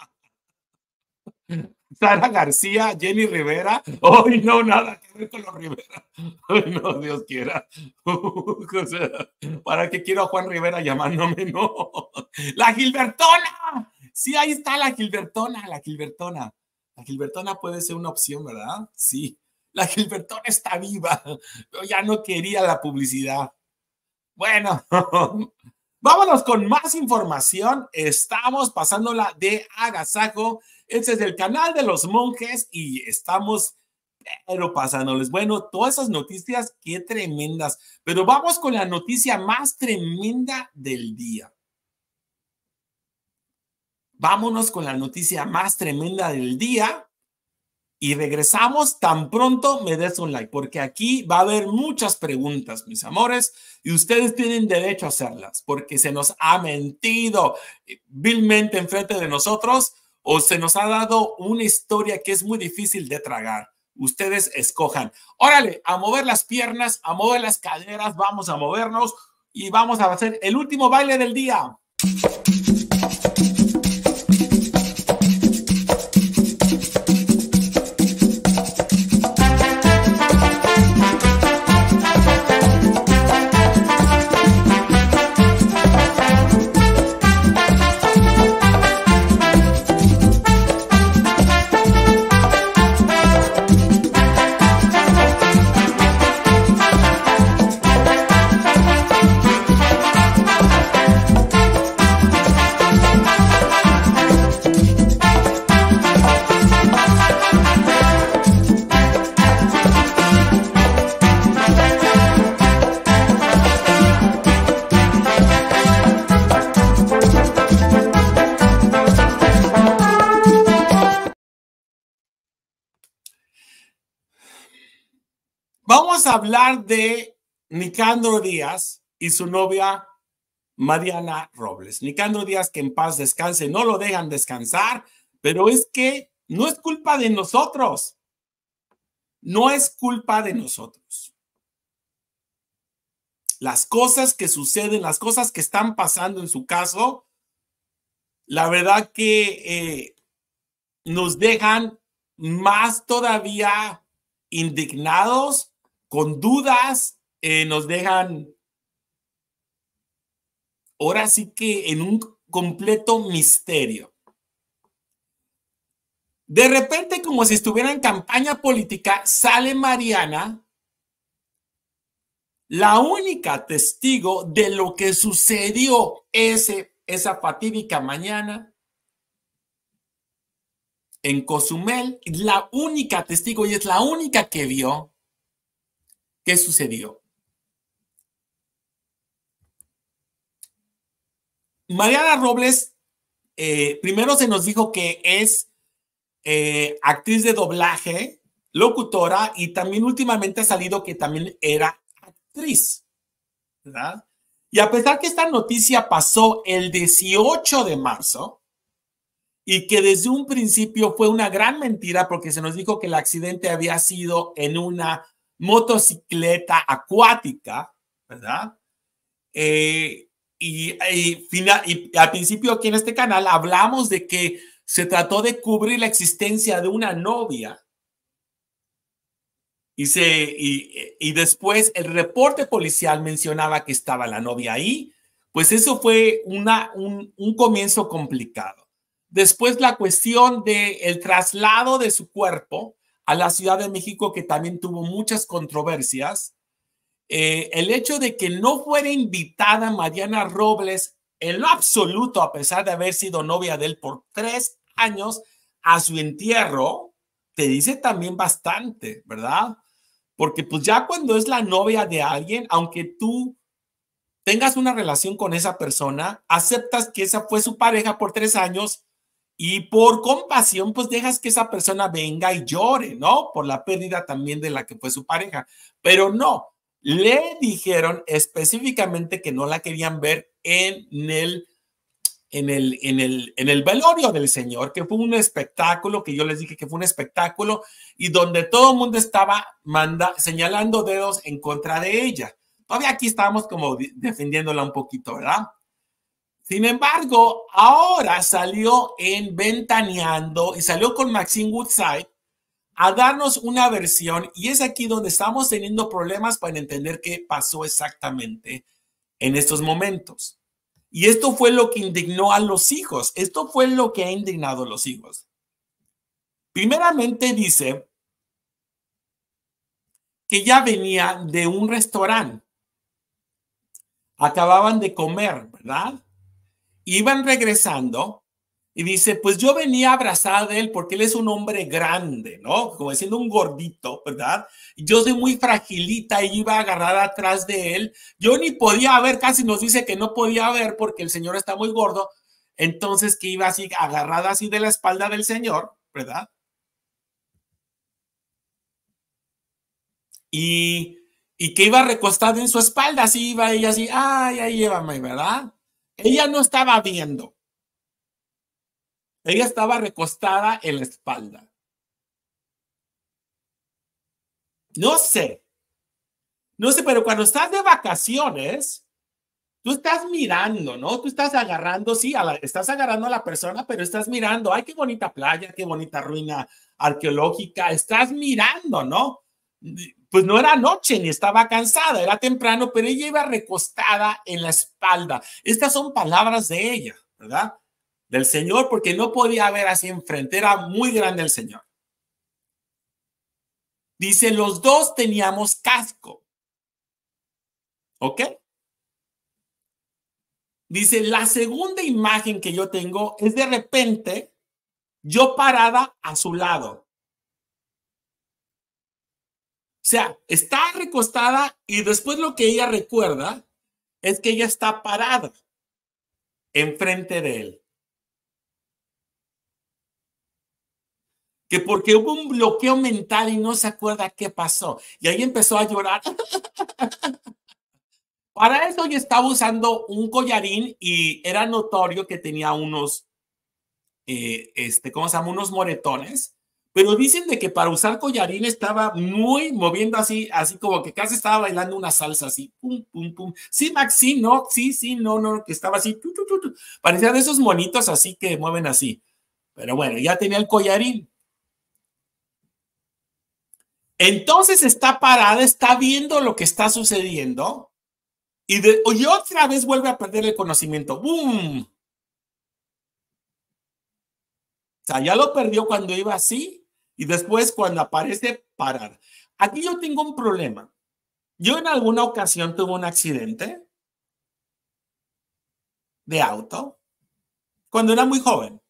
Sara García, Jenny Rivera. ¡Ay, no, nada que ver con los Rivera. Ay, no, Dios quiera. ¿para qué quiero a Juan Rivera llamándome? No. La Gilbertona. Sí, ahí está la Gilbertona, la Gilbertona. La Gilbertona puede ser una opción, ¿verdad? Sí. La Gilbertona está viva. Yo ya no quería la publicidad. Bueno, vámonos con más información. Estamos pasándola de agasajo este es el canal de los monjes y estamos, pero pasándoles. Bueno, todas esas noticias, qué tremendas. Pero vamos con la noticia más tremenda del día. Vámonos con la noticia más tremenda del día y regresamos tan pronto me des un like, porque aquí va a haber muchas preguntas, mis amores, y ustedes tienen derecho a hacerlas, porque se nos ha mentido vilmente enfrente de nosotros o se nos ha dado una historia que es muy difícil de tragar. Ustedes escojan. Órale, a mover las piernas, a mover las caderas, vamos a movernos y vamos a hacer el último baile del día. hablar de Nicandro Díaz y su novia Mariana Robles. Nicandro Díaz, que en paz descanse, no lo dejan descansar, pero es que no es culpa de nosotros. No es culpa de nosotros. Las cosas que suceden, las cosas que están pasando en su caso, la verdad que eh, nos dejan más todavía indignados con dudas, eh, nos dejan ahora sí que en un completo misterio. De repente, como si estuviera en campaña política, sale Mariana, la única testigo de lo que sucedió ese, esa fatídica mañana en Cozumel, la única testigo y es la única que vio ¿Qué sucedió? Mariana Robles, eh, primero se nos dijo que es eh, actriz de doblaje, locutora y también últimamente ha salido que también era actriz, Y a pesar que esta noticia pasó el 18 de marzo y que desde un principio fue una gran mentira porque se nos dijo que el accidente había sido en una motocicleta acuática, ¿verdad? Eh, y, al principio aquí en este canal hablamos de que se trató de cubrir la existencia de una novia y, se, y, después el reporte policial mencionaba que estaba la novia ahí, pues eso fue una, un, comienzo complicado. Después la cuestión de el traslado de su cuerpo a la Ciudad de México, que también tuvo muchas controversias. Eh, el hecho de que no fuera invitada Mariana Robles en lo absoluto, a pesar de haber sido novia de él por tres años, a su entierro, te dice también bastante, ¿verdad? Porque pues ya cuando es la novia de alguien, aunque tú tengas una relación con esa persona, aceptas que esa fue su pareja por tres años y por compasión, pues dejas que esa persona venga y llore, ¿no? Por la pérdida también de la que fue su pareja. Pero no, le dijeron específicamente que no la querían ver en el, en el, en el, en el velorio del Señor, que fue un espectáculo, que yo les dije que fue un espectáculo, y donde todo el mundo estaba manda, señalando dedos en contra de ella. Todavía aquí estábamos como defendiéndola un poquito, ¿verdad? Sin embargo, ahora salió en Ventaneando y salió con Maxine Woodside a darnos una versión y es aquí donde estamos teniendo problemas para entender qué pasó exactamente en estos momentos. Y esto fue lo que indignó a los hijos. Esto fue lo que ha indignado a los hijos. Primeramente dice que ya venía de un restaurante. Acababan de comer, ¿verdad? iban regresando y dice, pues yo venía abrazada de él porque él es un hombre grande, ¿no? Como diciendo un gordito, ¿verdad? Yo soy muy fragilita y iba agarrada atrás de él. Yo ni podía ver, casi nos dice que no podía ver porque el Señor está muy gordo. Entonces que iba así agarrada así de la espalda del Señor, ¿verdad? Y, y que iba recostada en su espalda, así iba ella así, ay, ahí llévame, ¿verdad? Ella no estaba viendo. Ella estaba recostada en la espalda. No sé. No sé, pero cuando estás de vacaciones, tú estás mirando, ¿no? Tú estás agarrando, sí, la, estás agarrando a la persona, pero estás mirando, ay, qué bonita playa, qué bonita ruina arqueológica, estás mirando, ¿no? pues no era noche ni estaba cansada, era temprano, pero ella iba recostada en la espalda. Estas son palabras de ella, ¿verdad? Del Señor, porque no podía ver así enfrente, era muy grande el Señor. Dice, los dos teníamos casco. ¿Ok? Dice, la segunda imagen que yo tengo es de repente yo parada a su lado. O sea, está recostada y después lo que ella recuerda es que ella está parada enfrente de él. Que porque hubo un bloqueo mental y no se acuerda qué pasó. Y ahí empezó a llorar. Para eso yo estaba usando un collarín y era notorio que tenía unos, eh, este, ¿cómo se llama? Unos moretones pero dicen de que para usar collarín estaba muy moviendo así, así como que casi estaba bailando una salsa así, pum, pum, pum. Sí, Max, sí, no, sí, sí, no, no, que estaba así, parecían esos monitos así que mueven así. Pero bueno, ya tenía el collarín. Entonces está parada, está viendo lo que está sucediendo y, de, otra vez vuelve a perder el conocimiento. ¡Bum! O sea, ya lo perdió cuando iba así y después cuando aparece, parar. Aquí yo tengo un problema. Yo en alguna ocasión tuve un accidente de auto cuando era muy joven.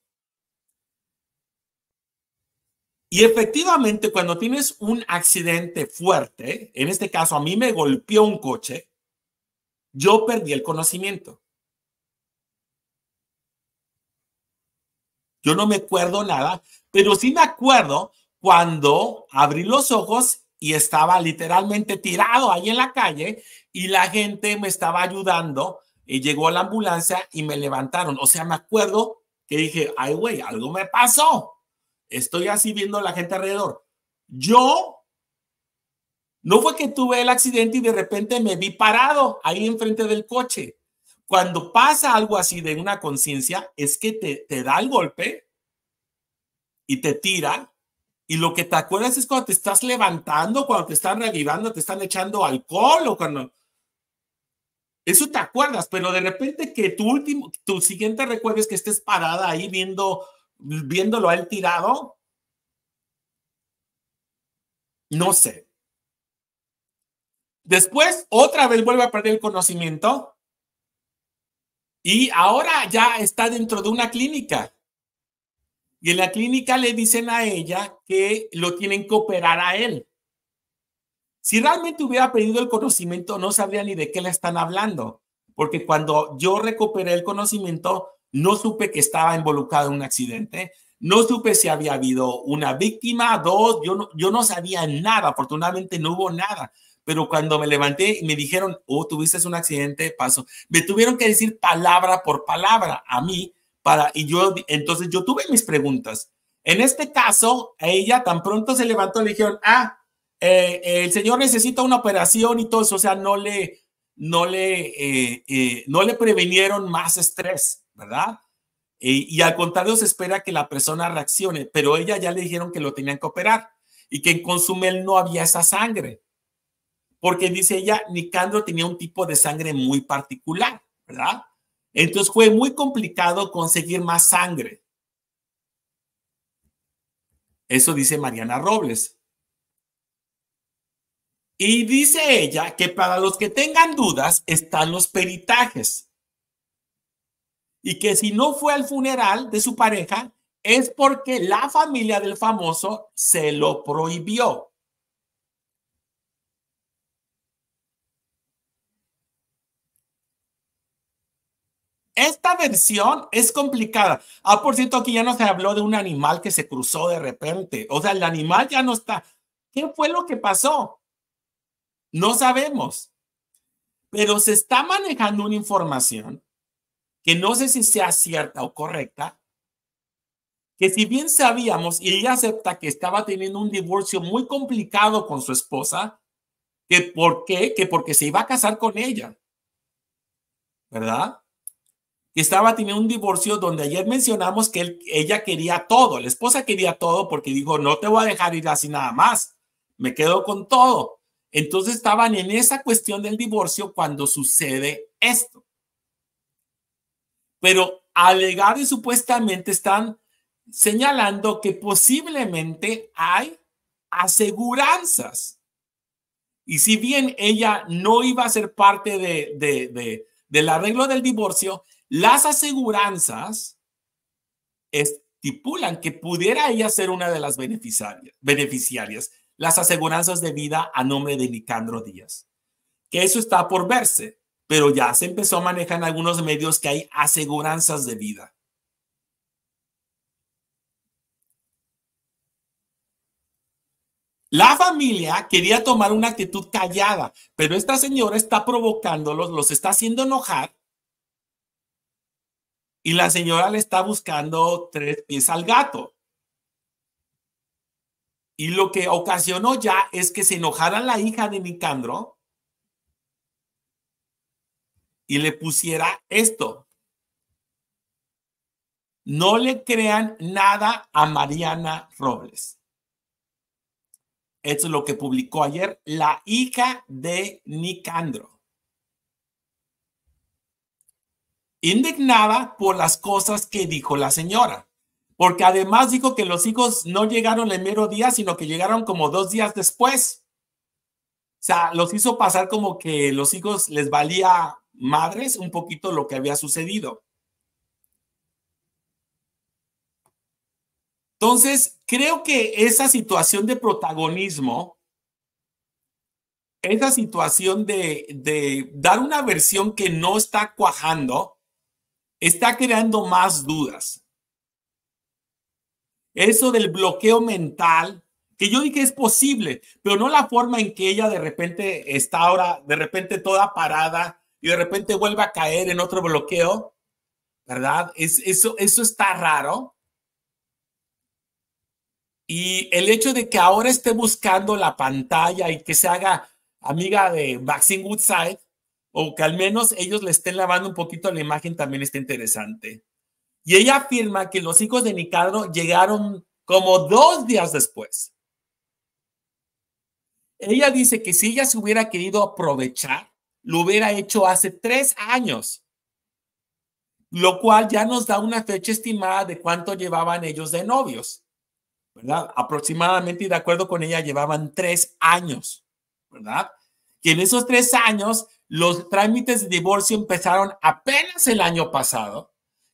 Y efectivamente, cuando tienes un accidente fuerte, en este caso a mí me golpeó un coche, yo perdí el conocimiento. Yo no me acuerdo nada, pero sí me acuerdo cuando abrí los ojos y estaba literalmente tirado ahí en la calle y la gente me estaba ayudando y llegó la ambulancia y me levantaron. O sea, me acuerdo que dije, ay, güey, algo me pasó. Estoy así viendo a la gente alrededor. Yo no fue que tuve el accidente y de repente me vi parado ahí enfrente del coche. Cuando pasa algo así de una conciencia, es que te, te da el golpe y te tira. Y lo que te acuerdas es cuando te estás levantando, cuando te están revivando, te están echando alcohol o cuando... Eso te acuerdas, pero de repente que tu último, tu siguiente recuerdo es que estés parada ahí viendo, viéndolo a él tirado. No sé. Después, otra vez vuelve a perder el conocimiento. Y ahora ya está dentro de una clínica. Y en la clínica le dicen a ella que lo tienen que operar a él. Si realmente hubiera pedido el conocimiento, no sabría ni de qué le están hablando, porque cuando yo recuperé el conocimiento, no supe que estaba involucrado en un accidente, no supe si había habido una víctima, dos, yo no, yo no sabía nada, afortunadamente no hubo nada, pero cuando me levanté y me dijeron, oh, tuviste un accidente, paso, me tuvieron que decir palabra por palabra a mí y yo, entonces yo tuve mis preguntas. En este caso, ella tan pronto se levantó, le dijeron, ah, eh, el señor necesita una operación y todo eso, o sea, no le, no le, eh, eh, no le previnieron más estrés, ¿verdad? y al contrario, se espera que la persona reaccione, pero ella ya le dijeron que lo tenían que operar y que en Consumel no había esa sangre, porque dice ella, Nicandro tenía un tipo de sangre muy particular, ¿verdad? Entonces fue muy complicado conseguir más sangre. Eso dice Mariana Robles. Y dice ella que para los que tengan dudas están los peritajes. Y que si no fue al funeral de su pareja, es porque la familia del famoso se lo prohibió. Esta versión es complicada. Ah, por cierto, aquí ya no se habló de un animal que se cruzó de repente. O sea, el animal ya no está. ¿Qué fue lo que pasó? No sabemos. Pero se está manejando una información que no sé si sea cierta o correcta, que si bien sabíamos y ella acepta que estaba teniendo un divorcio muy complicado con su esposa, que por qué, que porque se iba a casar con ella, ¿verdad? que estaba teniendo un divorcio donde ayer mencionamos que ella quería todo, la esposa quería todo porque dijo, no te voy a dejar ir así nada más, me quedo con todo. Entonces estaban en esa cuestión del divorcio cuando sucede esto. Pero alegar y supuestamente están señalando que posiblemente hay aseguranzas. Y si bien ella no iba a ser parte de, de, de del arreglo del divorcio, las aseguranzas estipulan que pudiera ella ser una de las beneficiarias, beneficiarias las aseguranzas de vida a nombre de Nicandro Díaz. Que eso está por verse, pero ya se empezó a manejar en algunos medios que hay aseguranzas de vida. La familia quería tomar una actitud callada, pero esta señora está provocándolos, los está haciendo enojar y la señora le está buscando tres pies al gato. Y lo que ocasionó ya es que se enojara la hija de Nicandro y le pusiera esto. No le crean nada a Mariana Robles. Esto es lo que publicó ayer la hija de Nicandro. indignada por las cosas que dijo la señora, porque además dijo que los hijos no llegaron el mero día, sino que llegaron como dos días después. O sea, los hizo pasar como que los hijos les valía madres un poquito lo que había sucedido. Entonces, creo que esa situación de protagonismo, esa situación de, de, dar una versión que no está cuajando, está creando más dudas. Eso del bloqueo mental, que yo dije es posible, pero no la forma en que ella de repente está ahora, de repente toda parada y de repente vuelve a caer en otro bloqueo, ¿verdad? Es, eso, eso está raro. Y el hecho de que ahora esté buscando la pantalla y que se haga amiga de Maxine Woodside, o que al menos ellos le estén lavando un poquito la imagen, también está interesante. Y ella afirma que los hijos de Nicandro llegaron como dos días después. Ella dice que si ella se hubiera querido aprovechar, lo hubiera hecho hace tres años, lo cual ya nos da una fecha estimada de cuánto llevaban ellos de novios, ¿verdad? Aproximadamente, y de acuerdo con ella, llevaban tres años, ¿verdad? Que en esos tres años los trámites de divorcio empezaron apenas el año pasado,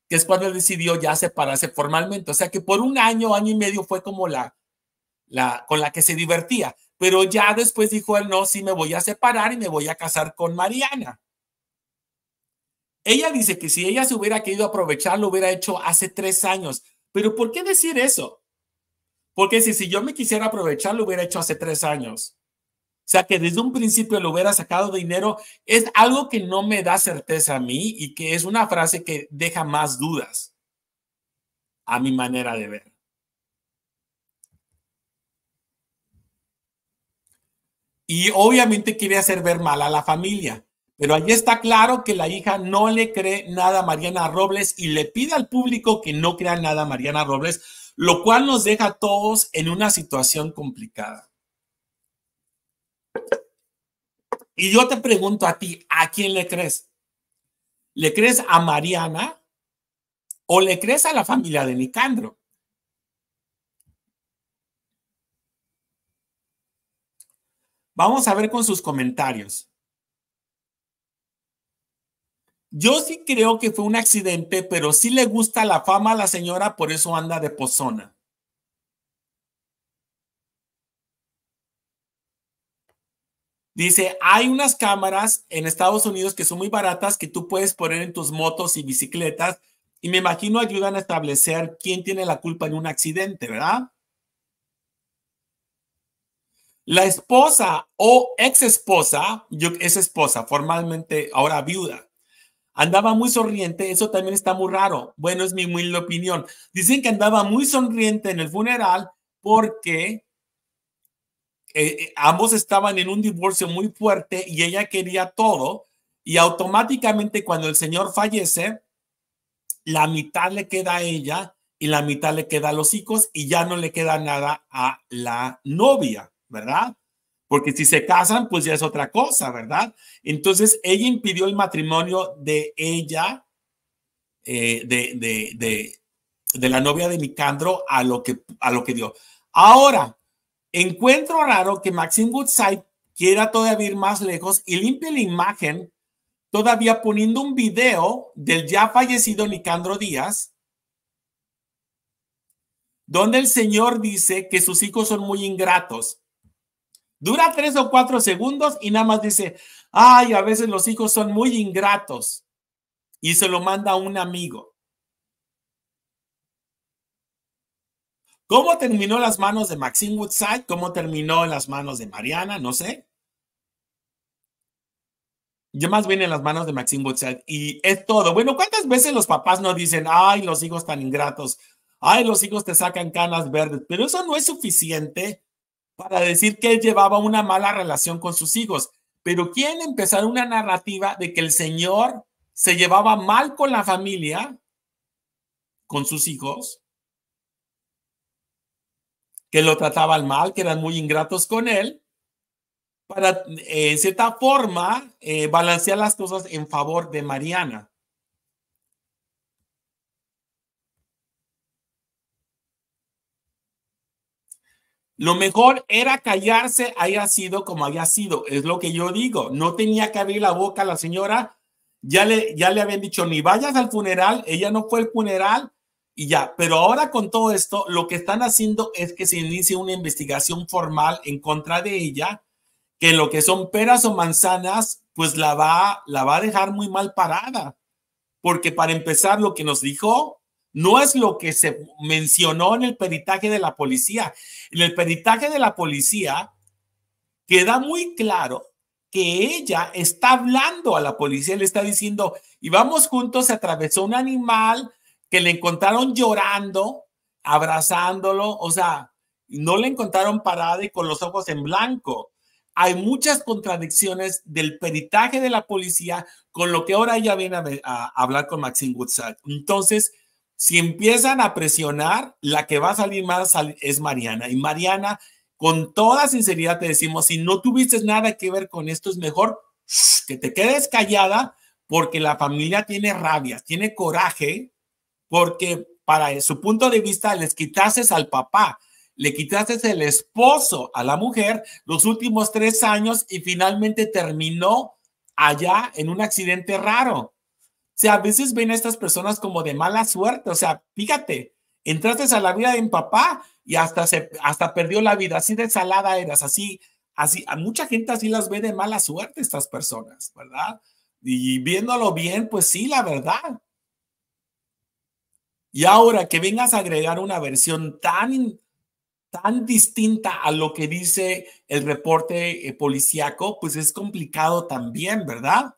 que es cuando decidió ya separarse formalmente. O sea que por un año, año y medio fue como la, la con la que se divertía. Pero ya después dijo él, no, sí me voy a separar y me voy a casar con Mariana. Ella dice que si ella se hubiera querido aprovechar, lo hubiera hecho hace tres años. Pero ¿por qué decir eso? Porque si, si yo me quisiera aprovechar, lo hubiera hecho hace tres años. O sea, que desde un principio lo hubiera sacado dinero es algo que no me da certeza a mí y que es una frase que deja más dudas a mi manera de ver. Y obviamente quiere hacer ver mal a la familia, pero allí está claro que la hija no le cree nada a Mariana Robles y le pide al público que no crea nada a Mariana Robles, lo cual nos deja a todos en una situación complicada. Y yo te pregunto a ti, ¿a quién le crees? ¿Le crees a Mariana o le crees a la familia de Nicandro? Vamos a ver con sus comentarios. Yo sí creo que fue un accidente, pero sí le gusta la fama a la señora, por eso anda de pozona. Dice, hay unas cámaras en Estados Unidos que son muy baratas que tú puedes poner en tus motos y bicicletas y me imagino ayudan a establecer quién tiene la culpa en un accidente, ¿verdad? La esposa o ex esposa, yo es esposa, formalmente ahora viuda, andaba muy sonriente, eso también está muy raro. Bueno, es mi opinión. Dicen que andaba muy sonriente en el funeral porque eh, eh, ambos estaban en un divorcio muy fuerte y ella quería todo y automáticamente cuando el señor fallece, la mitad le queda a ella y la mitad le queda a los hijos y ya no le queda nada a la novia, ¿verdad? Porque si se casan, pues ya es otra cosa, ¿verdad? Entonces, ella impidió el matrimonio de ella, eh, de, de, de, de, la novia de Nicandro, a lo que, a lo que dio. Ahora, Encuentro raro que Maxim Woodside quiera todavía ir más lejos y limpie la imagen todavía poniendo un video del ya fallecido Nicandro Díaz, donde el señor dice que sus hijos son muy ingratos. Dura tres o cuatro segundos y nada más dice, ay, a veces los hijos son muy ingratos. Y se lo manda a un amigo. ¿Cómo terminó en las manos de Maxine Woodside? ¿Cómo terminó en las manos de Mariana? No sé. Yo más bien en las manos de Maxine Woodside. Y es todo. Bueno, ¿cuántas veces los papás no dicen, ay, los hijos tan ingratos, ay, los hijos te sacan canas verdes? Pero eso no es suficiente para decir que él llevaba una mala relación con sus hijos. Pero ¿quién empezar una narrativa de que el señor se llevaba mal con la familia, con sus hijos, que lo trataban mal, que eran muy ingratos con él, para, eh, en cierta forma, eh, balancear las cosas en favor de Mariana. Lo mejor era callarse, haya sido como haya sido, es lo que yo digo. No tenía que abrir la boca a la señora, ya le, ya le habían dicho, ni vayas al funeral, ella no fue al funeral, y ya. Pero ahora con todo esto, lo que están haciendo es que se inicie una investigación formal en contra de ella, que lo que son peras o manzanas, pues la va, la va a dejar muy mal parada. Porque para empezar, lo que nos dijo no es lo que se mencionó en el peritaje de la policía. En el peritaje de la policía queda muy claro que ella está hablando a la policía, le está diciendo, y vamos juntos, se atravesó un animal, que le encontraron llorando, abrazándolo, o sea, no le encontraron parada y con los ojos en blanco. Hay muchas contradicciones del peritaje de la policía con lo que ahora ella viene a, hablar con Maxine Woodside. Entonces, si empiezan a presionar, la que va a salir más es Mariana. Y Mariana, con toda sinceridad te decimos, si no tuviste nada que ver con esto, es mejor que te quedes callada porque la familia tiene rabia, tiene coraje porque para su punto de vista les quitases al papá, le quitases el esposo a la mujer los últimos tres años y finalmente terminó allá en un accidente raro. O sea, a veces ven a estas personas como de mala suerte. O sea, fíjate, entraste a la vida de un papá y hasta, se, hasta perdió la vida. Así de salada eras, así, así. mucha gente así las ve de mala suerte estas personas, ¿verdad? Y viéndolo bien, pues sí, la verdad. Y ahora que vengas a agregar una versión tan, tan distinta a lo que dice el reporte eh, policíaco, pues es complicado también, ¿verdad?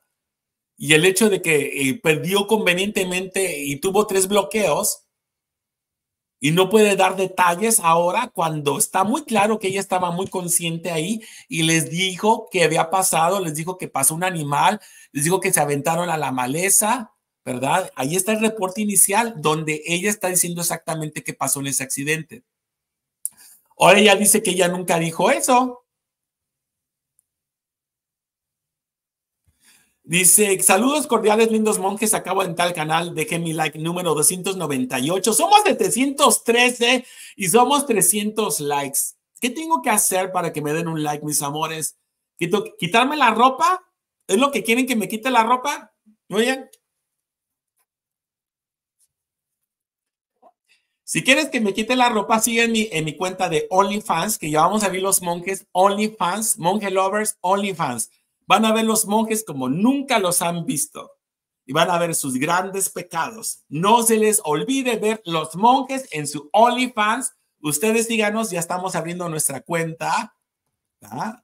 Y el hecho de que eh, perdió convenientemente y tuvo tres bloqueos y no puede dar detalles ahora cuando está muy claro que ella estaba muy consciente ahí y les dijo que había pasado, les dijo que pasó un animal, les dijo que se aventaron a la maleza, ¿verdad? Ahí está el reporte inicial donde ella está diciendo exactamente qué pasó en ese accidente. Ahora ella dice que ella nunca dijo eso. Dice, saludos cordiales, lindos monjes, acabo de entrar al canal, deje mi like número 298, somos de 313 y somos 300 likes. ¿Qué tengo que hacer para que me den un like, mis amores? ¿Quitarme la ropa? ¿Es lo que quieren que me quite la ropa? Oigan, Si quieres que me quite la ropa, sigue en mi, en mi cuenta de OnlyFans, que ya vamos a ver los monjes OnlyFans, monje lovers OnlyFans. Van a ver los monjes como nunca los han visto y van a ver sus grandes pecados. No se les olvide ver los monjes en su OnlyFans. Ustedes díganos, ya estamos abriendo nuestra cuenta. ¿Ah?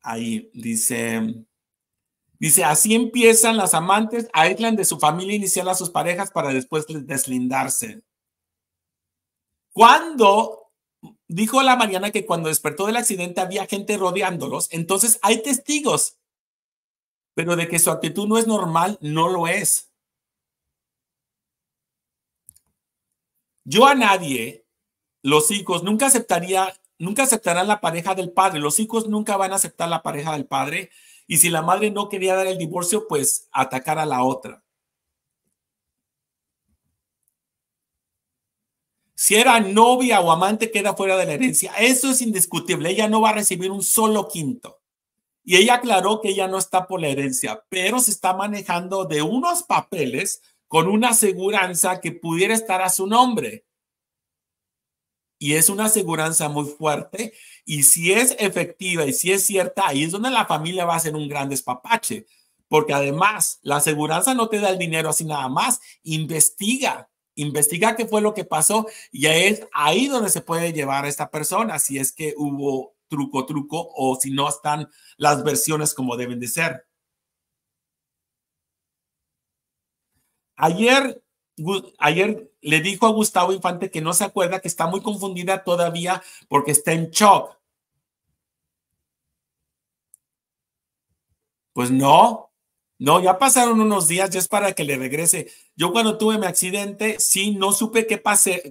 Ahí dice, dice, así empiezan las amantes, aíslan de su familia inicial a sus parejas para después deslindarse. Cuando dijo la Mariana que cuando despertó del accidente había gente rodeándolos, entonces hay testigos, pero de que su actitud no es normal, no lo es. Yo a nadie, los hijos, nunca aceptaría, nunca aceptarán la pareja del padre. Los hijos nunca van a aceptar la pareja del padre. Y si la madre no quería dar el divorcio, pues atacar a la otra. Si era novia o amante, queda fuera de la herencia. Eso es indiscutible. Ella no va a recibir un solo quinto. Y ella aclaró que ella no está por la herencia, pero se está manejando de unos papeles con una aseguranza que pudiera estar a su nombre. Y es una aseguranza muy fuerte. Y si es efectiva y si es cierta, ahí es donde la familia va a ser un gran despapache. Porque además, la aseguranza no te da el dinero así nada más. Investiga investigar qué fue lo que pasó y es ahí donde se puede llevar a esta persona si es que hubo truco, truco o si no están las versiones como deben de ser. Ayer, ayer le dijo a Gustavo Infante que no se acuerda, que está muy confundida todavía porque está en shock. Pues no, no, ya pasaron unos días, ya es para que le regrese. Yo cuando tuve mi accidente, sí, no supe qué,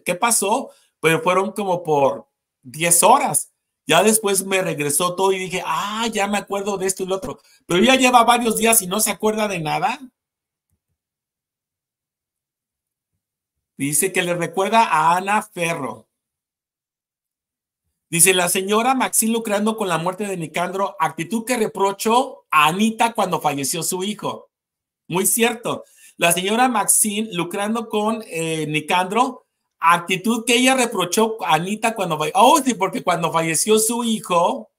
qué pasó, pero fueron como por 10 horas. Ya después me regresó todo y dije, ah, ya me acuerdo de esto y lo otro. Pero ya lleva varios días y no se acuerda de nada. Dice que le recuerda a Ana Ferro. Dice la señora Maxil Lucreando con la muerte de Nicandro, actitud que reprochó Anita cuando falleció su hijo. Muy cierto. La señora Maxine lucrando con eh, Nicandro, actitud que ella reprochó a Anita cuando falleció. Oh, sí, porque cuando falleció su hijo,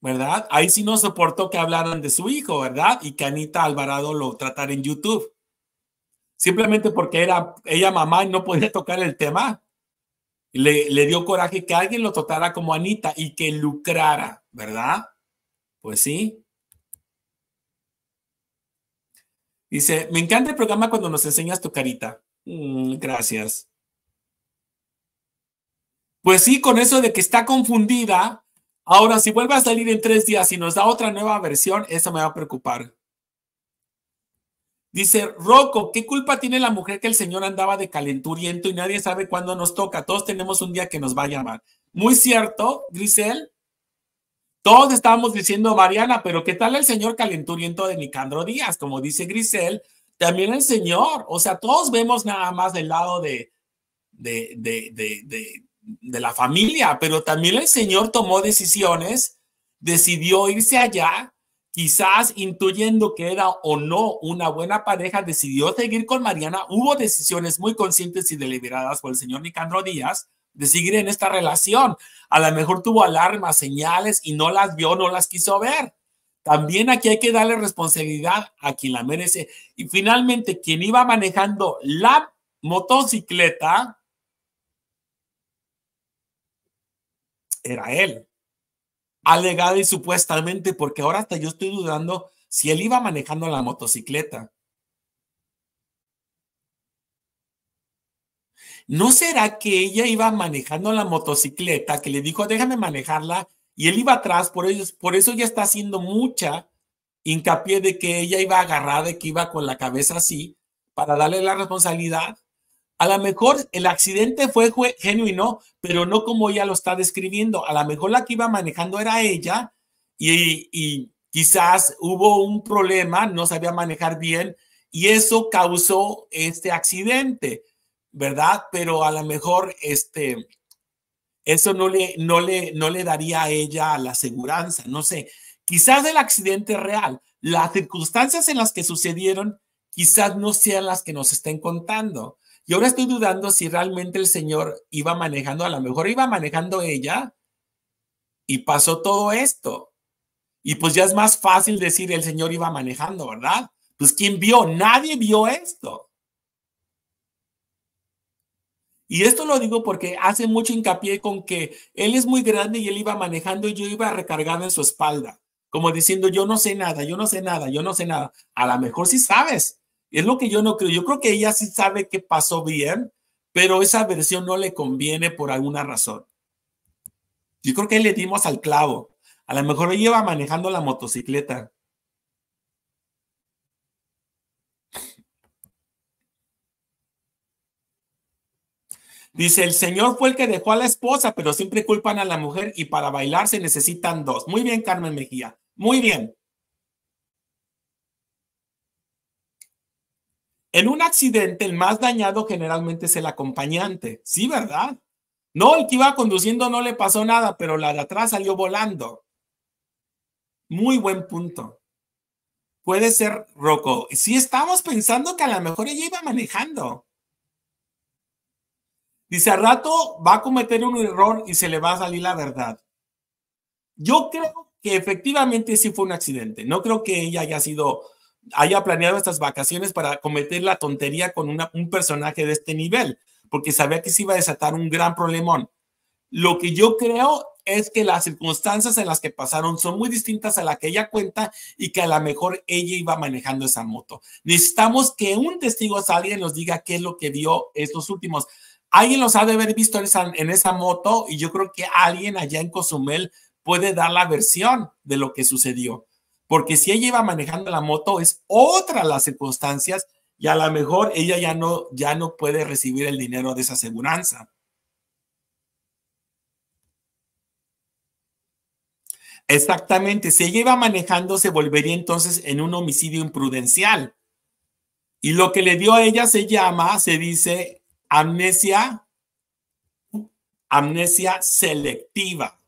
¿verdad? Ahí sí no soportó que hablaran de su hijo, ¿verdad? Y que Anita Alvarado lo tratara en YouTube. Simplemente porque era ella mamá y no podía tocar el tema. Le, le dio coraje que alguien lo tratara como Anita y que lucrara. ¿verdad? Pues sí. Dice, me encanta el programa cuando nos enseñas tu carita. Mm, gracias. Pues sí, con eso de que está confundida. Ahora, si vuelve a salir en tres días y nos da otra nueva versión, eso me va a preocupar. Dice, Rocco, ¿qué culpa tiene la mujer que el señor andaba de calenturiento y nadie sabe cuándo nos toca? Todos tenemos un día que nos va a llamar. Muy cierto, Grisel. Todos estábamos diciendo Mariana, pero ¿qué tal el señor calenturiento de Nicandro Díaz? Como dice Grisel, también el señor. O sea, todos vemos nada más del lado de, de, de, la familia, pero también el señor tomó decisiones, decidió irse allá, quizás intuyendo que era o no una buena pareja, decidió seguir con Mariana. Hubo decisiones muy conscientes y deliberadas por el señor Nicandro Díaz de seguir en esta relación. A lo mejor tuvo alarmas, señales y no las vio, no las quiso ver. También aquí hay que darle responsabilidad a quien la merece. Y finalmente, quien iba manejando la motocicleta era él. alegado y supuestamente, porque ahora hasta yo estoy dudando si él iba manejando la motocicleta. ¿No será que ella iba manejando la motocicleta, que le dijo, déjame manejarla, y él iba atrás, por, ellos, por eso ya está haciendo mucha hincapié de que ella iba agarrada y que iba con la cabeza así, para darle la responsabilidad? A lo mejor el accidente fue genuino, pero no como ella lo está describiendo. A lo mejor la que iba manejando era ella y quizás hubo un problema, no sabía manejar bien y eso causó este accidente. ¿verdad? Pero a lo mejor este, eso no le, no, le, no le daría a ella la seguridad. no sé. Quizás el accidente real, las circunstancias en las que sucedieron, quizás no sean las que nos estén contando. Y ahora estoy dudando si realmente el señor iba manejando, a lo mejor iba manejando ella y pasó todo esto. Y pues ya es más fácil decir el señor iba manejando, ¿verdad? Pues ¿quién vio? Nadie vio esto. Y esto lo digo porque hace mucho hincapié con que él es muy grande y él iba manejando y yo iba recargado en su espalda, como diciendo, yo no sé nada, yo no sé nada, yo no sé nada. A lo mejor sí sabes, es lo que yo no creo. Yo creo que ella sí sabe que pasó bien, pero esa versión no le conviene por alguna razón. Yo creo que le dimos al clavo. A lo mejor ella iba manejando la motocicleta Dice, el señor fue el que dejó a la esposa, pero siempre culpan a la mujer y para bailar se necesitan dos. Muy bien, Carmen Mejía. Muy bien. En un accidente, el más dañado generalmente es el acompañante. Sí, ¿verdad? No, el que iba conduciendo no le pasó nada, pero la de atrás salió volando. Muy buen punto. Puede ser Rocco. Si sí, estamos pensando que a lo mejor ella iba manejando. Dice, a rato va a cometer un error y se le va a salir la verdad. Yo creo que efectivamente sí fue un accidente. No creo que ella haya sido, haya planeado estas vacaciones para cometer la tontería con un personaje de este nivel, porque sabía que se iba a desatar un gran problemón. Lo que yo creo es que las circunstancias en las que pasaron son muy distintas a las que ella cuenta y que a lo mejor ella iba manejando esa moto. Necesitamos que un testigo salga y nos diga qué es lo que vio estos últimos. Alguien los ha de haber visto en esa, moto y yo creo que alguien allá en Cozumel puede dar la versión de lo que sucedió. Porque si ella iba manejando la moto, es otra las circunstancias y a lo mejor ella ya no, ya no puede recibir el dinero de esa aseguranza. Exactamente, si ella iba manejando se volvería entonces en un homicidio imprudencial. Y lo que le dio a ella se llama, se dice, Amnesia, amnesia selectiva.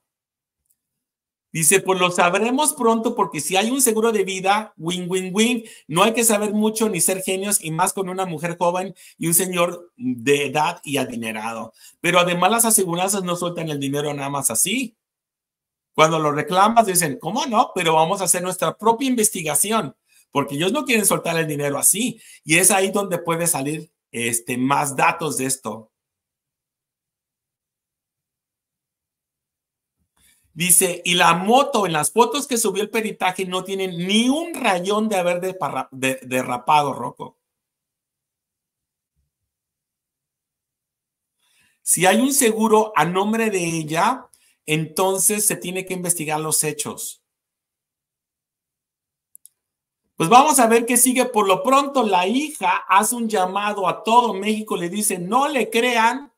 Dice, pues lo sabremos pronto porque si hay un seguro de vida, win, win, win, no hay que saber mucho ni ser genios y más con una mujer joven y un señor de edad y adinerado. Pero además las aseguranzas no sueltan el dinero nada más así. Cuando lo reclamas dicen, ¿cómo no? Pero vamos a hacer nuestra propia investigación porque ellos no quieren soltar el dinero así. Y es ahí donde puede salir este, más datos de esto. Dice, y la moto en las fotos que subió el peritaje no tiene ni un rayón de haber derrapado, de, Rocco. Si hay un seguro a nombre de ella, entonces se tiene que investigar los hechos. Pues vamos a ver qué sigue. Por lo pronto, la hija hace un llamado a todo México, le dice, no le crean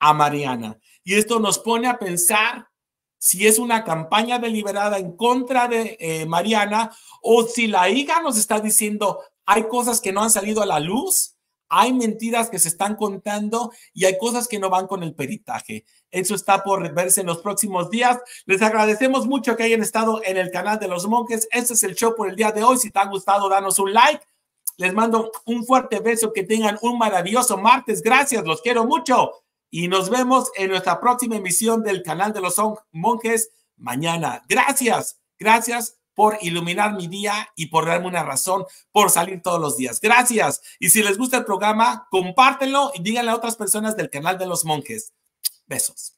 a Mariana. Y esto nos pone a pensar si es una campaña deliberada en contra de eh, Mariana o si la hija nos está diciendo, hay cosas que no han salido a la luz hay mentiras que se están contando y hay cosas que no van con el peritaje. Eso está por verse en los próximos días. Les agradecemos mucho que hayan estado en el canal de los monjes. Este es el show por el día de hoy. Si te ha gustado, danos un like. Les mando un fuerte beso. Que tengan un maravilloso martes. Gracias, los quiero mucho. Y nos vemos en nuestra próxima emisión del canal de los monjes mañana. Gracias, gracias por iluminar mi día y por darme una razón por salir todos los días. Gracias. Y si les gusta el programa, compártenlo y díganle a otras personas del canal de los monjes. Besos.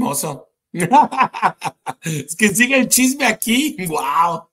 es que sigue el chisme aquí. ¡Wow!